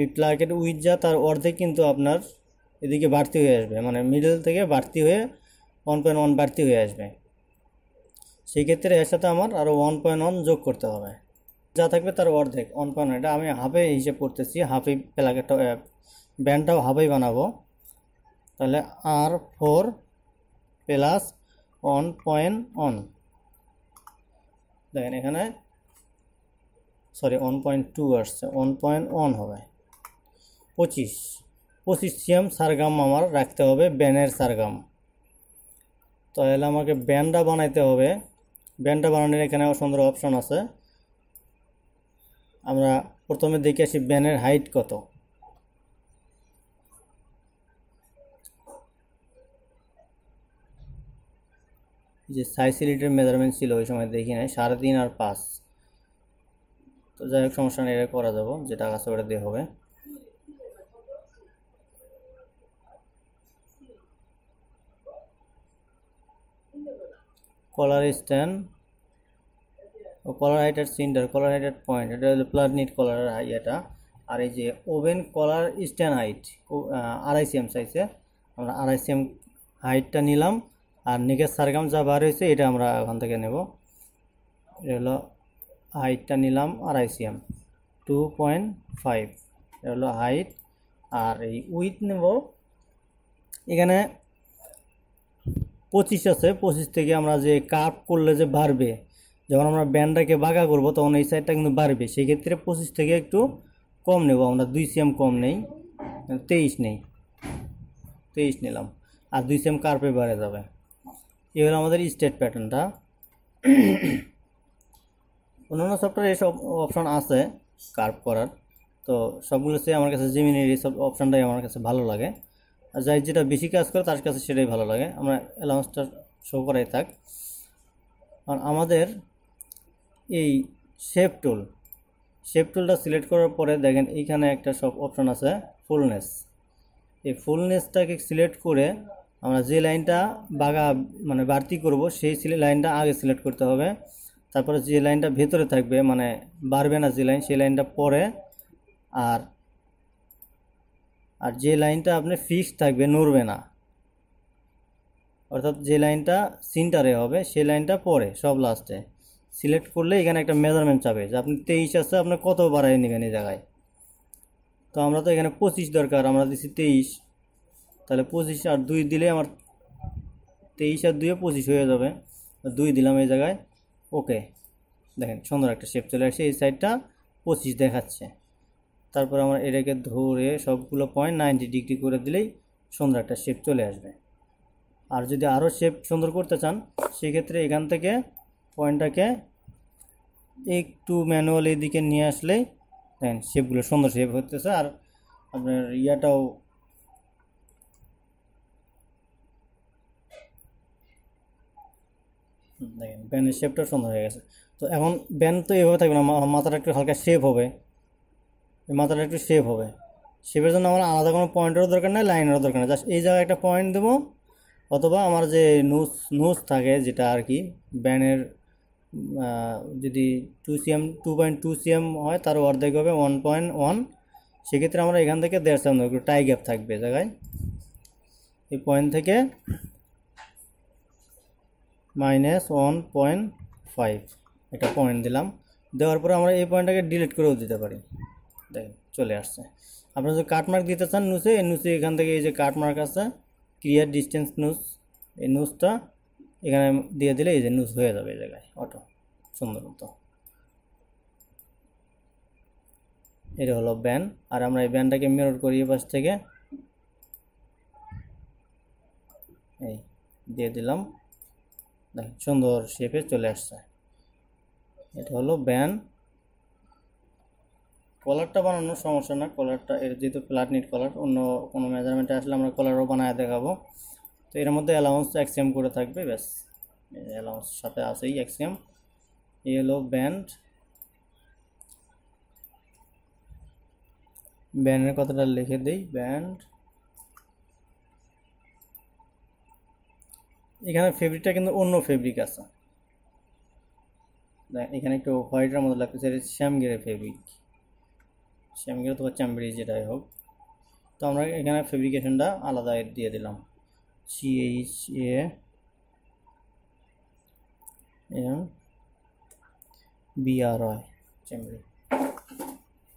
এই প্লাকেট উইথ যা তার অর্ধেক কিন্তু আপনার এদিকে বাড়তি হয়ে আসবে মানে মিডল থেকে বাড়তি হয়ে ওয়ান পয়েন্ট ওয়ান বাড়তি হয়ে আসবে সেই ক্ষেত্রে এর সাথে আমার আরও ওয়ান পয়েন্ট ওয়ান যোগ করতে হবে যা থাকবে তার অর্ধেক ওয়ান পয়েন্ট এটা আমি হাফে হিসেব করতেছি হাফে প্লাগেরটা ব্যান্ডটাও হাফেই বানাবো তাহলে আর four plus one point one দেখেন এখানে সরি ওয়ান পয়েন্ট টু আসছে ওয়ান পয়েন্ট ওয়ান হবে পঁচিশ পঁচিশ সিএম সারগাম আমার রাখতে হবে ব্যানের সারগাম তাহলে আমাকে ব্যান্ডটা বানাইতে হবে ব্যান্ডটা বানানোর এখানে সুন্দর অপশন আছে আমরা প্রথমে দেখে আসি ব্যানের হাইট কত যে সাইজ লিটার মেজারমেন্ট ছিল ওই সময় দেখি নাই সাড়ে তিন আর পাঁচ তো যাই হোক সমস্যা নেই এটা করা যাবো যেটা আছে ওটা দিয়ে হবে কলার স্ট্যান্ড ও কলার হাইটার সিন্ডার কলার হাইটার পয়েন্ট এটা হলো প্লাটনিট কলার ইয়েটা আর এই যে ওভেন কলার স্ট্যান্ড হাইট আড়াই সিএম সাইজে আমরা আড়াই সিএম হাইটটা নিলাম আর নিকের সারগাম যা বার হয়েছে এটা আমরা ওখান থেকে নেব এটা হলো হাইটটা নিলাম আড়াই সিএম টু পয়েন্ট ফাইভ এটা হলো হাইট আর এই উইথ নেব এখানে পঁচিশ আছে পঁচিশ থেকে আমরা যে কার্ভ করলে যে বাড়বে যখন আমরা ব্যান্ডটাকে বাঘা করব তখন এই সাইডটা কিন্তু বাড়বে সেক্ষেত্রে পঁচিশ থেকে একটু কম নেব আমরা দুই সিএম কম নেই তেইশ নেই তেইশ নিলাম আর দুই সিএম কার্পে বাড়ে যাবে এ হলো আমাদের স্টেট প্যাটার্নটা অন্যান্য সফটওয়্যার এইসব অপশান আছে কার্ভ করার তো সবগুলো সে আমার কাছে জিমিনের এই সব অপশানটাই আমার কাছে ভালো লাগে যাই যেটা বেশি কাজ করে তার কাছে সেটাই ভালো লাগে আমরা অ্যালাউন্সটা শো করাই থাক আর আমাদের এই শেপ টুল শেপ টুলটা সিলেক্ট করার পরে দেখেন এইখানে একটা সব অপশন আছে ফুলনেস এই ফুলনেসটাকে সিলেক্ট করে আমরা যে লাইনটা বাগা মানে বাড়তি করব সেই লাইনটা আগে সিলেক্ট করতে হবে তারপরে যে লাইনটা ভেতরে থাকবে মানে বাড়বে না যে লাইন সেই লাইনটা পরে আর আর যে লাইনটা আপনি ফিক্স থাকবে নড়বে না অর্থাৎ যে লাইনটা সিন্টারে হবে সেই লাইনটা পরে সব লাস্টে সিলেক্ট করলে এখানে একটা মেজারমেন্ট চাবে যে আপনি তেইশ আছে আপনার কত বাড়াই নেবেন এই জায়গায় তো আমরা তো এখানে পঁচিশ দরকার আমরা দিচ্ছি তেইশ তাহলে পঁচিশ আর দুই দিলে আমার তেইশ আর দুয়ে পঁচিশ হয়ে যাবে দুই দিলাম এই জায়গায় ওকে দেখেন সুন্দর একটা শেপ চলে আসছে এই সাইডটা পঁচিশ দেখাচ্ছে তারপর আমরা এটাকে ধরে সবগুলো পয়েন্ট নাইনটি ডিগ্রি করে দিলেই সুন্দর একটা শেপ চলে আসবে আর যদি আরও শেপ সুন্দর করতে চান সেক্ষেত্রে এখান থেকে পয়েন্টটাকে একটু ম্যানুয়াল এদিকে নিয়ে আসলেই দেখেন শেপগুলো সুন্দর শেপ হতেছে আর আপনার ইয়াটাও দেখেন ব্যানের শেপটাও সুন্দর হয়ে গেছে তো এখন ব্যান তো এভাবে থাকবে না মাথাটা একটু হালকা শেপ হবে মাথাটা একটু শেপ হবে শেপের জন্য আমার আলাদা কোনো পয়েন্টেরও দরকার নেই লাইনেরও দরকার নেই জাস্ট এই জায়গায় একটা পয়েন্ট দেবো অথবা আমার যে নোস নোজ থাকে যেটা আর কি ব্যানের যদি two CM two point two CM হয় তার অর্ধেক হবে ওয়ান পয়েন্ট ওয়ান সেক্ষেত্রে আমরা এখান থেকে দেড় সেম একটু টাই গ্যাপ থাকবে জায়গায় এই পয়েন্ট থেকে মাইনাস ওয়ান পয়েন্ট ফাইভ একটা পয়েন্ট দিলাম দেওয়ার পরে আমরা এই পয়েন্টটাকে ডিলিট করেও দিতে পারি দেখেন চলে আসছে আপনারা যদি কাটমার্ক দিতে চান নুসে এই নুসে এখান থেকে এই যে কাটমার্ক আছে ক্লিয়ার ডিস্টেন্স নুস এই নুসটা এখানে দিয়ে দিলে এই যে নুস হয়ে যাবে এই জায়গায় অটো সুন্দর মতো এটা হলো ব্যান আর আমরা এই ব্যানটাকে মিরর করি পাশ থেকে এই দিয়ে দিলাম সুন্দর শেপে চলে আসছে এটা হলো ব্যান কলারটা বানানোর সমস্যা না কলারটা এর যেহেতু ফ্ল্যাট নিট কলার অন্য কোনো মেজারমেন্টে আসলে আমরা কলারও বানায় দেখাবো তো এর মধ্যে অ্যালাউন্স এক্সএম করে থাকবে ব্যাস অ্যালাউন্স সাথে আছেই এক্সএম ইয়েলো ব্যান্ড ব্যান্ডের কথাটা লিখে দেই ব্যান্ড এখানে ফেব্রিকটা কিন্তু অন্য ফেব্রিক আছে এখানে একটু হোয়াইটের মতো লাগতেছে শ্যামগিরে ফেব্রিক কিন্তু হচ্ছে চ্যাম্বেরি যেটাই হোক তো আমরা এখানে ফেব্রিকেশনটা আলাদা দিয়ে দিলাম সিএইচ এ এম বিআরআই চ্যাম্বেরি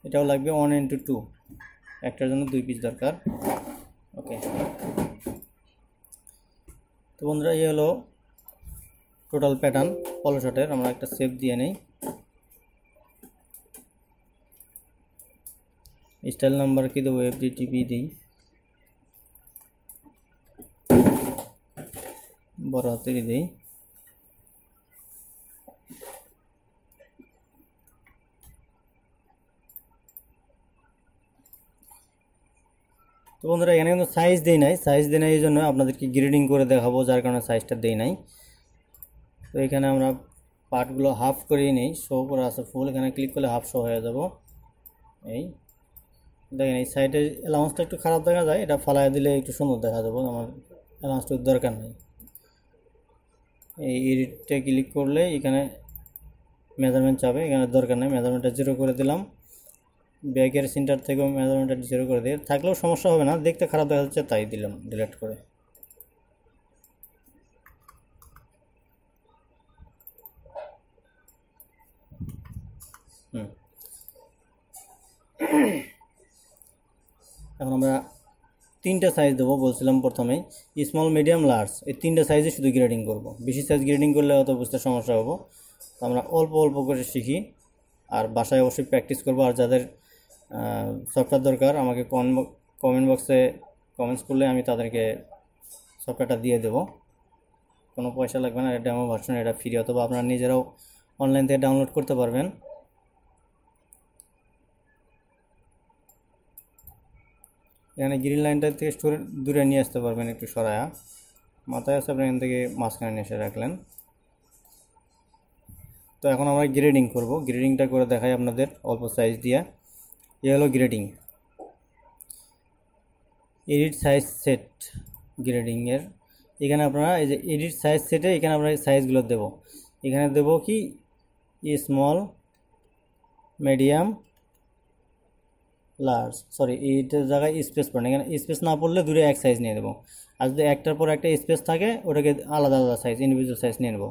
এটাও লাগবে ওয়ান ইন্টু টু একটার জন্য দুই পিস দরকার ওকে তো বন্ধুরা এই হলো টোটাল প্যাটার্ন পলো আমরা একটা সেফ দিয়ে নেই স্টাইল নাম্বার কি দেবো এফ জিটিপি দিই বড় হাতের দিই তো বন্ধুরা এখানে কিন্তু সাইজ দেই নাই সাইজ দেই নাই এই জন্য আপনাদেরকে গ্রিডিং করে দেখাবো যার কারণে সাইজটা দেই নাই তো এখানে আমরা পার্টগুলো হাফ করিয়ে নিই শো করা আছে ফুল এখানে ক্লিক করলে হাফ শো হয়ে যাব এই দেখেন এই সাইডের অ্যালাউন্সটা একটু খারাপ দেখা যায় এটা ফালাই দিলে একটু সুন্দর দেখা যাবে আমার অ্যালাউন্সটা দরকার নেই এই ইডিটটা ক্লিক করলে এখানে মেজারমেন্ট চাবে এখানে দরকার নেই মেজারমেন্টটা জিরো করে দিলাম ব্যাগের সেন্টার থেকেও মেজারমেন্টটা জিরো করে দিয়ে থাকলেও সমস্যা হবে না দেখতে খারাপ দেখা যাচ্ছে তাই দিলাম ডিলেট করে হুম এখন আমরা তিনটা সাইজ দেবো বলছিলাম প্রথমে স্মল মিডিয়াম লার্জ এই তিনটা সাইজে শুধু গ্রেডিং করব বেশি সাইজ গ্রেডিং করলে হয়তো বুঝতে সমস্যা হবো আমরা অল্প অল্প করে শিখি আর বাসায় অবশ্যই প্র্যাকটিস করবো আর যাদের সফটওয়্যার দরকার আমাকে কমেন্ট বক্সে কমেন্টস করলে আমি তাদেরকে সফটওয়্যারটা দিয়ে দেবো কোনো পয়সা লাগবে না এটা আমার ভার্সন এটা ফ্রি অথবা আপনারা নিজেরাও অনলাইন থেকে ডাউনলোড করতে পারবেন এখানে গ্রিল লাইনটা থেকে স্টোর দূরে নিয়ে আসতে পারবেন একটু সরায়া মাথায় আসতে আপনি এখান থেকে মাঝখানে নিয়ে এসে রাখলেন তো এখন আমরা গ্রেডিং করব গ্রেডিংটা করে দেখাই আপনাদের অল্প সাইজ দিয়ে এ হলো গ্রেডিং এডিট সাইজ সেট গ্রেডিংয়ের এখানে আপনারা এই যে এডিট সাইজ সেটে এখানে আমরা সাইজগুলো দেব এখানে দেব কি স্মল মিডিয়াম লার্জ সরি এইটার জায়গায় স্পেস পড়ে না এখানে স্পেস না পড়লে দূরে এক সাইজ নিয়ে নেবো আর যদি একটার পর একটা স্পেস থাকে ওটাকে আলাদা আলাদা সাইজ ইন্ডিভিজুয়াল সাইজ নিয়ে নেবো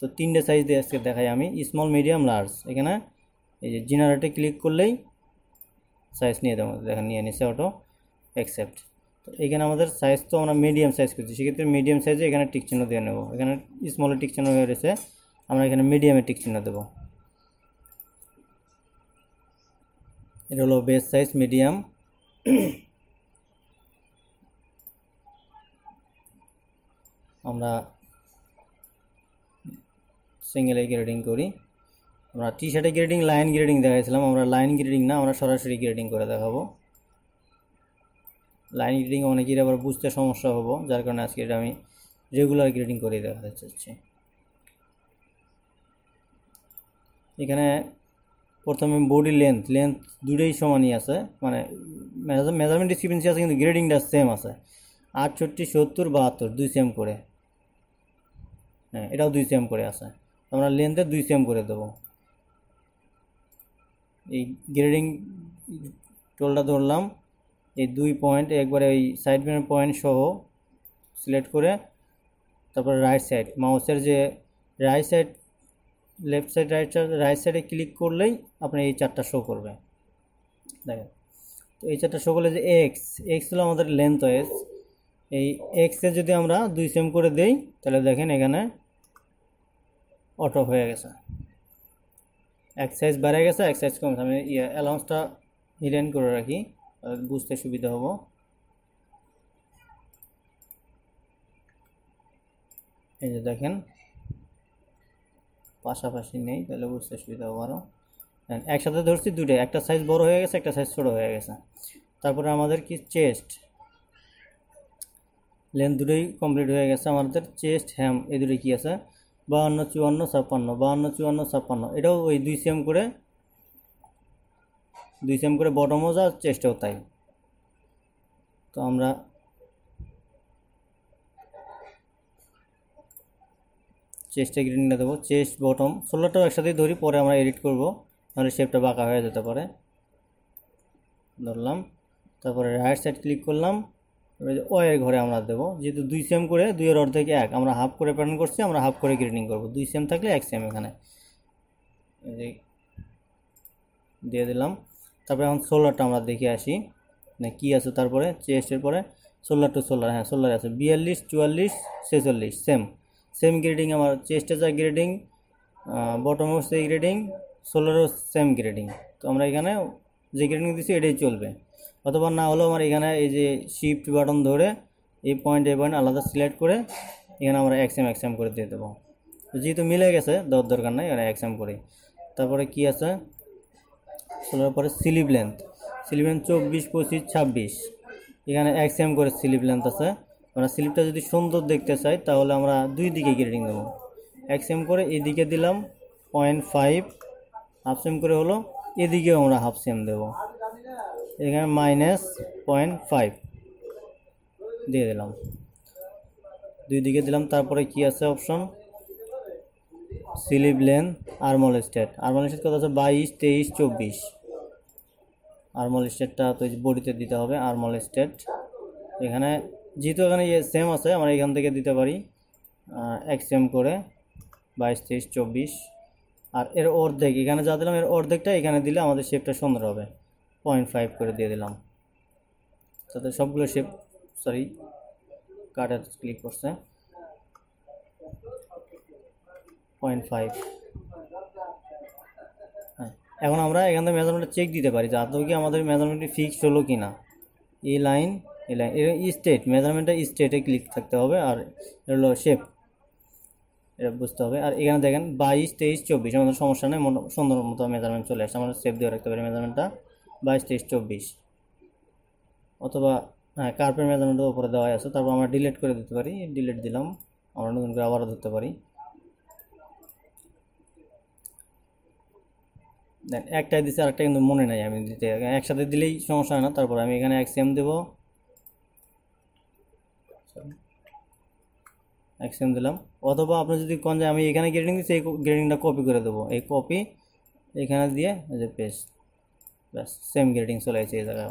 তো তিনটে সাইজ দিয়ে আজকে দেখাই আমি স্মল মিডিয়াম লার্জ এখানে এই যে জেনারেটে ক্লিক করলেই সাইজ নিয়ে দেবো দেখেন নিয়ে নিচ্ছে অটো অ্যাকসেপ্ট তো এখানে আমাদের সাইজ তো আমরা মিডিয়াম সাইজ করছি সেক্ষেত্রে মিডিয়াম সাইজে এখানে টিকচিহ্ন চিহ্ন দিয়ে নেবো এখানে স্মলে টিকচিহ্ন হয়ে রয়েছে আমরা এখানে মিডিয়ামে টিক চিহ্ন দেবো এটা হলো বেস সাইজ মিডিয়াম আমরা সিঙ্গেলে গ্রেডিং করি আমরা টি শার্টে গ্রেডিং লাইন গ্রেডিং দেখাইছিলাম আমরা লাইন গ্রেডিং না আমরা সরাসরি গ্রেডিং করে দেখাবো লাইন গ্রেডিং অনেকের আবার বুঝতে সমস্যা হবো যার কারণে আজকে এটা আমি রেগুলার গ্রেডিং করে দেখাতে চাচ্ছি এখানে প্রথমে বডি লেন্থ লেন্থ দুটোই সমানই আছে মানে মেজারমেন্ট ডিসক্রিপেন্সি আছে কিন্তু গ্রেডিংটা সেম আছে আটষট্টি সত্তর বাহাত্তর দুই সেম করে হ্যাঁ এটাও দুই সেম করে আছে আমরা লেন্থে দুই সেম করে দেবো এই গ্রেডিং টোলটা ধরলাম এই দুই পয়েন্ট একবারে ওই সাইড মিনার পয়েন্ট সহ সিলেক্ট করে তারপর রাইট সাইড মাউসের যে right side left side right side right সাইডে ক্লিক করলেই আপনার এই চারটা শো করবে দেখেন তো এই চারটা শো করলে যে এক্স এক্স হলো আমাদের লেন্থ ওয়েস এই এক্সে যদি আমরা দুই সেম করে দেই তাহলে দেখেন এখানে অটো হয়ে গেছে এক সাইজ বেড়ে গেছে এক সাইজ কমছে আমি ইয়ে অ্যালাউন্সটা হিডেন করে রাখি বুঝতে সুবিধা হব এই যে দেখেন পাশাপাশি নেই তাহলে বুঝতে সুবিধা আবারও একসাথে ধরছি দুটো একটা সাইজ বড় হয়ে গেছে একটা সাইজ ছোটো হয়ে গেছে তারপরে আমাদের কি চেস্ট লেন দুটোই কমপ্লিট হয়ে গেছে আমাদের চেস্ট হ্যাম এই দুটোই কী আছে বাহান্ন চুয়ান্ন ছাপ্পান্ন বাহান্ন চুয়ান্ন ছাপ্পান্ন এটাও ওই দুই সেম করে দুই সেম করে বটমও যা চেস্টেও তাই তো আমরা চেস্টে গ্রিনটা দেবো চেস্ট বটম ষোলোটাও একসাথেই ধরি পরে আমরা এডিট করব তাহলে শেপটা বাঁকা হয়ে যেতে পারে ধরলাম তারপরে রাইট সাইড ক্লিক করলাম ওয়ের ঘরে আমরা দেবো যেহেতু দুই সেম করে দুইয়ের অর্ধেক এক আমরা হাফ করে প্যাটার্ন করছি আমরা হাফ করে গ্রিনিং করব দুই সেম থাকলে এক সেম এখানে দিয়ে দিলাম তারপরে এখন সোলারটা আমরা দেখে আসি না মানে কী আছে তারপরে চেস্টের পরে সোলার টু সোলার হ্যাঁ সোলার আছে বিয়াল্লিশ চুয়াল্লিশ ছেচল্লিশ সেম সেম গ্রেডিং আমার চেস্টে যা গ্রেডিং বটমেও সেই গ্রেডিং সোলারও সেম গ্রেডিং তো আমরা এখানে যে গ্রেডিং দিচ্ছি এটাই চলবে অথবা না হলেও আমার এখানে এই যে শিফট বাটন ধরে এই পয়েন্ট এই পয়েন্ট আলাদা সিলেক্ট করে এখানে আমরা এক্সএম এক্সএম করে দিয়ে দেবো যেহেতু মিলে গেছে দর দরকার নাই এখানে এক্সএম করে তারপরে কি আছে সোলার পরে স্লিভ লেন্থ স্লিভ লেন্থ চব্বিশ পঁচিশ ছাব্বিশ এখানে এক্সএম করে স্লিভ লেন্থ আছে আমরা মানে স্লিপটা যদি সুন্দর দেখতে চাই তাহলে আমরা দুই দিকে গ্রেডিং দেবো এক সেম করে এদিকে দিলাম পয়েন্ট ফাইভ হাফ সেম করে হলো এদিকেও আমরা হাফ সেম দেবো এখানে মাইনাস পয়েন্ট ফাইভ দিয়ে দিলাম দুই দিকে দিলাম তারপরে কি আছে option sleeve length armhole straight armhole straight কত আছে বাইশ তেইশ চব্বিশ আর্মল স্টেটটা তো বডিতে দিতে হবে আর্মল স্টেট এখানে যেহেতু এখানে যে সেম আছে আমরা এখান থেকে দিতে পারি এক্সএম করে বাইশ তেইশ চব্বিশ আর এর অর্ধেক এখানে যা দিলাম এর অর্ধেকটা এখানে দিলে আমাদের শেপটা সুন্দর হবে পয়েন্ট ফাইভ করে দিয়ে দিলাম তাতে সবগুলো শেপ সরি কাটার ক্লিক করছে পয়েন্ট ফাইভ হ্যাঁ এখন আমরা এখান থেকে মেজারমেন্টটা চেক দিতে পারি যে আদৌ কি আমাদের মেজারমেন্টটি ফিক্সড হলো কি না এই লাইন এই লাইন এটা স্টেট মেজারমেন্টটা স্টেটে ক্লিক থাকতে হবে আর এটা হলো শেপ এটা বুঝতে হবে আর এখানে দেখেন বাইশ তেইশ চব্বিশ আমাদের সমস্যা নেই সুন্দর মতো মেজারমেন্ট চলে আসে আমরা সেভ দিয়ে রাখতে পারি মেজারমেন্টটা বাইশ তেইশ চব্বিশ অথবা হ্যাঁ কার্পের মেজারমেন্টের উপরে দেওয়া আছে তারপর আমরা ডিলিট করে দিতে পারি ডিলিট দিলাম আমরা নতুন করে আবারও ধরতে পারি দেন একটাই দিচ্ছে আরেকটা কিন্তু মনে নাই আমি দিতে একসাথে দিলেই সমস্যা হয় না তারপর আমি এখানে এক সেম দেবো এক্সএম দিলাম অথবা আপনি যদি কোন যে আমি এখানে গ্রেডিং দিচ্ছি এই গ্রেডিংটা কপি করে দেবো এই কপি এখানে দিয়ে যে পেস্ট ব্যাস সেম গ্রেডিং চলে গেছে এই জায়গায়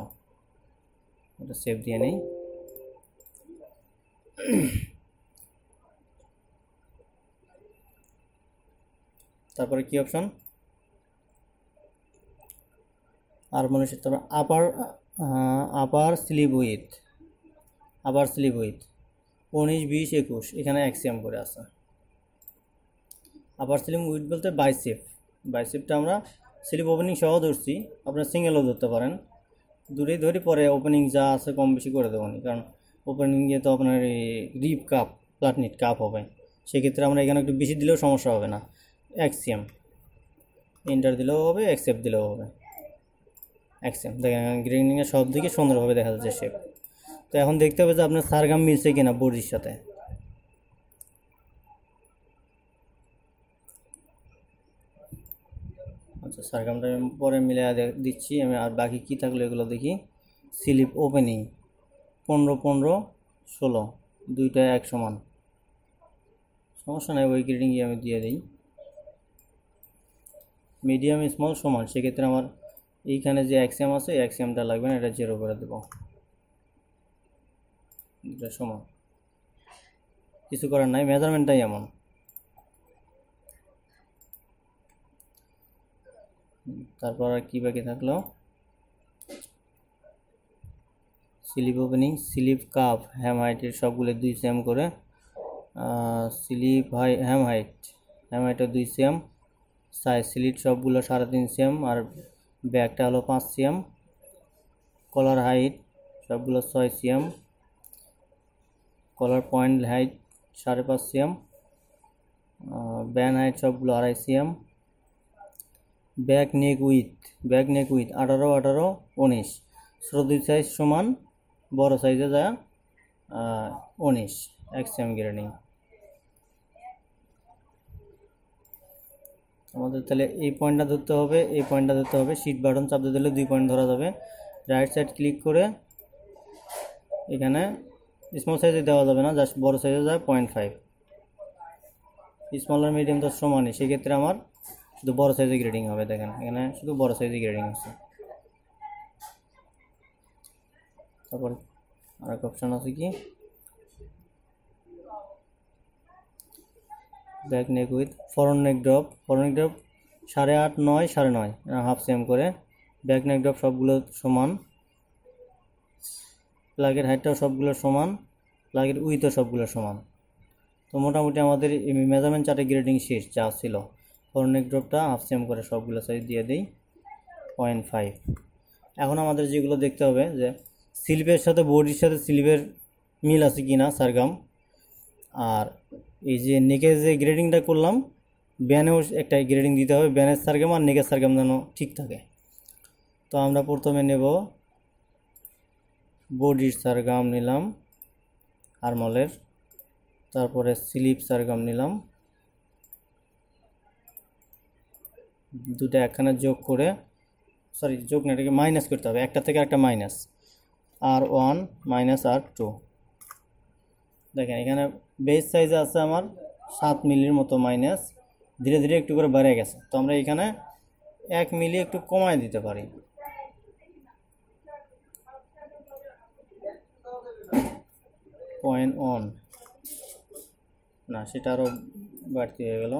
এটা সেভ দিয়ে নেই তারপরে কি অপশন আর মনে হচ্ছে তারপর upper upper sleeve width upper sleeve width উনিশ বিশ একুশ এখানে অ্যাক্সিয়াম করে আসা আপার স্লিম উইট বলতে বাইসেপ বাইসেপটা আমরা স্লিপ ওপেনিং সহ ধরছি আপনার সিঙ্গেলও ধরতে পারেন দূরে ধরি পরে ওপেনিং যা আছে কম বেশি করে দেবো কারণ ওপেনিংয়ে তো আপনার রিপ কাপ প্লাটনিট কাপ হবে সেক্ষেত্রে আমরা এখানে একটু বেশি দিলেও সমস্যা হবে না অ্যাক্সিয়াম ইন্টার দিলেও হবে অ্যাকসেপ্ট দিলেও হবে অ্যাক্সিয়াম দেখেন গ্রিনিংয়ের সব দিকে সুন্দরভাবে দেখা যাচ্ছে শেপ তো এখন দেখতে হবে যে আপনার সারগাম মিলছে কিনা বড়ির সাথে আচ্ছা সারগামটা পরে মিলে দিচ্ছি আমি আর বাকি কি থাকলো এগুলো দেখি স্লিপ ওপেনিং পনেরো পনেরো ষোলো দুইটা এক সমান সমস্যা নাই ওই গ্রেডিংই আমি দিয়ে দিই মিডিয়াম স্মল সমান সেক্ষেত্রে আমার এইখানে যে অ্যাক্সিয়াম আছে অ্যাক্সিয়ামটা লাগবে না এটা জিরো করে দেবো এটা সমান কিছু করার নাই মেজারমেন্টটাই এমন তারপর আর কী বাকি থাকলো sleeve opening sleeve cap hem হাইটের সবগুলো দুই সেম করে sleeve high hem height hem হাইটটা দুই সেম সাইজ স্লিট সবগুলো সাড়ে তিন সেম আর ব্যাগটা হলো পাঁচ সেম কলার হাইট সবগুলো ছয় সেম কলার পয়েন্ট হাইট সাড়ে পাঁচ সিএম ব্যান হাইট সবগুলো আড়াই cm back neck width back neck width আঠারো আঠারো উনিশ ছোটো দুই সাইজ সমান বড় সাইজে যা উনিশ এক সিএম গ্রেনিং আমাদের তাহলে এই পয়েন্টটা ধরতে হবে এই পয়েন্টটা ধরতে হবে সিট বাটন চাপ দিলে দুই পয়েন্ট ধরা যাবে রাইট সাইড ক্লিক করে এখানে স্মল সাইজে দেওয়া যাবে না জাস্ট বড় সাইজে যায় পয়েন্ট ফাইভ স্মল আর মিডিয়াম তো সমানই সেক্ষেত্রে আমার শুধু বড় সাইজে গ্রেডিং হবে দেখেন এখানে শুধু বড় সাইজে গ্রেডিং আছে তারপর আর এক অপশান আছে কি back neck width front neck drop front neck drop সাড়ে আট নয় সাড়ে নয় হাফ সেম করে ব্যাক নেক ড্রপ সবগুলো সমান প্লাগের হাইটটাও সবগুলো সমান প্লাগের উইথও সবগুলো সমান তো মোটামুটি আমাদের মেজারমেন্ট চার্টে গ্রেডিং শেষ যা ছিল ফরনেক ড্রপটা হাফ সেম করে সবগুলো সাইজ দিয়ে দিই পয়েন্ট ফাইভ এখন আমাদের যেগুলো দেখতে হবে যে স্লিপের সাথে বডির সাথে স্লিপের মিল আছে কি না সারগাম আর এই যে নেকের যে গ্রেডিংটা করলাম ব্যানেও একটা গ্রেডিং দিতে হবে ব্যানের সারগাম আর নেকের সারগাম যেন ঠিক থাকে তো আমরা প্রথমে নেব বডির সারগাম নিলাম আরমলের তারপরে স্লিপ সারগাম নিলাম দুটো একখানা যোগ করে সরি যোগ না এটাকে মাইনাস করতে হবে একটা থেকে একটা মাইনাস আর ওয়ান মাইনাস আর টু দেখেন এখানে বেস সাইজ আছে আমার সাত মিলির মতো মাইনাস ধীরে ধীরে একটু করে বেড়ে গেছে তো আমরা এখানে এক মিলি একটু কমায় দিতে পারি পয়েন্ট ওয়ান না সেটা আরও বাড়তি হয়ে গেল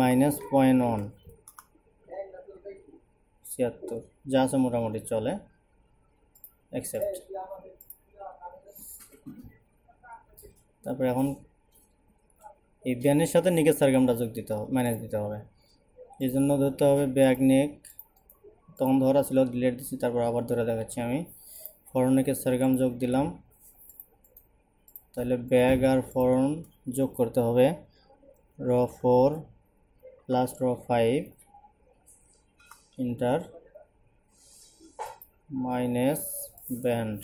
মাইনাস পয়েন্ট ওয়ান ছিয়াত্তর যা আছে মোটামুটি চলে অ্যাকসেপ্ট তারপর এখন এই ব্যানের সাথে নিকের সার্গামটা যোগ দিতে হবে মাইনাস দিতে হবে এই জন্য ধরতে হবে ব্যাগ নেক তখন ধরা ছিল ডিলেট দিচ্ছি তারপর আবার ধরে দেখাচ্ছি আমি ফরনেকের সার্গাম যোগ দিলাম মানে ব্যাগ আর ফোরন যোগ করতে হবে র 4 প্লাস র 5 এন্টার মাইনাস ব্যান্ড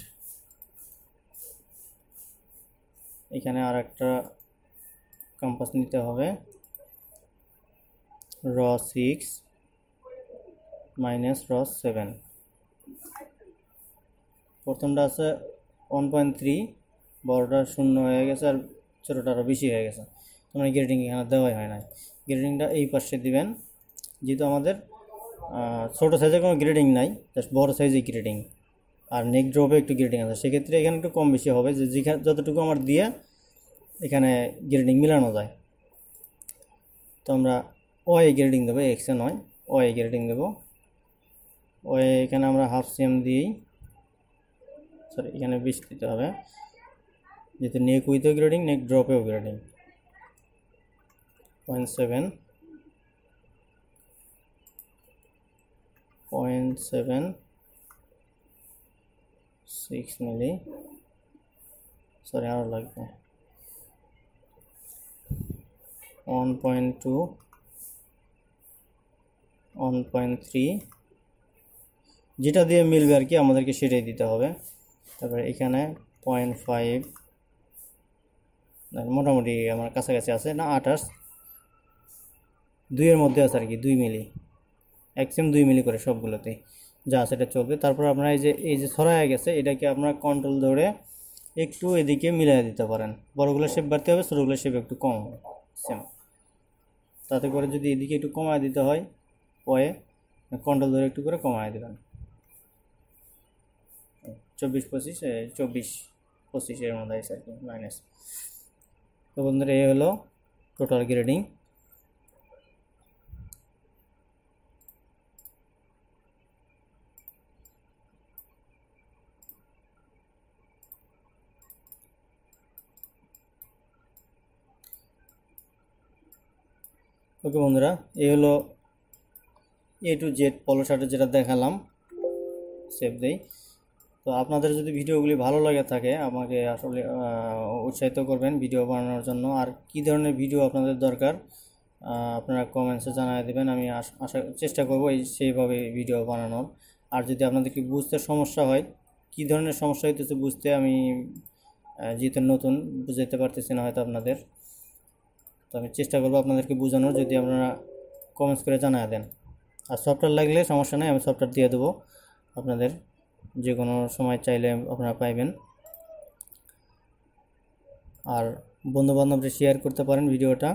এখানে আরেকটা কম্পাস নিতে হবে র 6 মাইনাস র 7 প্রথমটা আছে 1.3 বড়টা শূন্য হয়ে গেছে আর ছোটোটা আরও বেশি হয়ে গেছে মানে গ্রেডিং এখানে দেওয়াই হয় না গ্রেডিংটা এই পাশে দিবেন যেহেতু আমাদের ছোটো সাইজে কোনো গ্রেডিং নাই জাস্ট বড় সাইজে গ্রেডিং আর নেক ড্রপে একটু গ্রেডিং আছে সেক্ষেত্রে এখানে একটু কম বেশি হবে যে যেখানে যতটুকু আমার দিয়ে এখানে গ্রেডিং মিলানো যায় তো আমরা ওয়ে গ্রেডিং দেবো এক্সে নয় ওয়ে গ্রেডিং দেবো ওয়ে এখানে আমরা হাফ সিএম দিই সরি এখানে বিশ দিতে হবে এটা নে কোয়ালিটি গ্রেডিং নেক ড্রপ এ গ্রেডিং 0.7 0.7 6 मिले সরি আবার লাগতে 1.2 1.3 যেটা দিয়ে মিলবে আর কি আমাদেরকে সেটাই দিতে হবে তারপর এখানে 0.5 মোটামুটি আমার কাছাকাছি আছে না আঠাশ দুইয়ের মধ্যে আছে আর কি দুই মিলি এক সেম দুই মিলি করে সবগুলোতেই যা সেটা চলবে তারপর আপনার এই যে এই যে ছড়ায় গেছে এটাকে আপনার কন্ট্রোল ধরে একটু এদিকে মিলিয়ে দিতে পারেন বড়গুলো শেপ বাড়তে হবে ছোটোগুলো শেপ একটু কম হবে সেম তাতে করে যদি এদিকে একটু কমায় দিতে হয় পরে কন্ট্রোল ধরে একটু করে কমায় দেবেন চব্বিশ পঁচিশ চব্বিশ পঁচিশের মধ্যে আছে আর কি মাইনাস তো বন্ধুরা এই হলো টোটাল গ্রেডিং ওকে বন্ধুরা এই হলো এ টু জেড পলো শার্টের যেটা দেখালাম সেভ দেই তো আপনাদের যদি ভিডিওগুলি ভালো লাগে থাকে আমাকে আসলে উৎসাহিত করবেন ভিডিও বানানোর জন্য আর কি ধরনের ভিডিও আপনাদের দরকার আপনারা কমেন্টসে জানিয়ে দেবেন আমি আশা চেষ্টা করব এই সেইভাবে ভিডিও বানানোর আর যদি আপনাদেরকে বুঝতে সমস্যা হয় কি ধরনের সমস্যা হইতেছে বুঝতে আমি যেহেতু নতুন বুঝাইতে পারতেছি না হয়তো আপনাদের তো আমি চেষ্টা করবো আপনাদেরকে বোঝানোর যদি আপনারা কমেন্টস করে জানিয়ে দেন আর সফটওয়্যার লাগলে সমস্যা নেই আমি সফটওয়্যার দিয়ে দেবো আপনাদের যে কোনো সময় চাইলে আপনারা পাইবেন আর বন্ধুবান্ধবদের শেয়ার করতে পারেন ভিডিওটা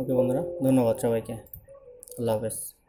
ওকে বন্ধুরা ধন্যবাদ সবাইকে আল্লাহ হাফেজ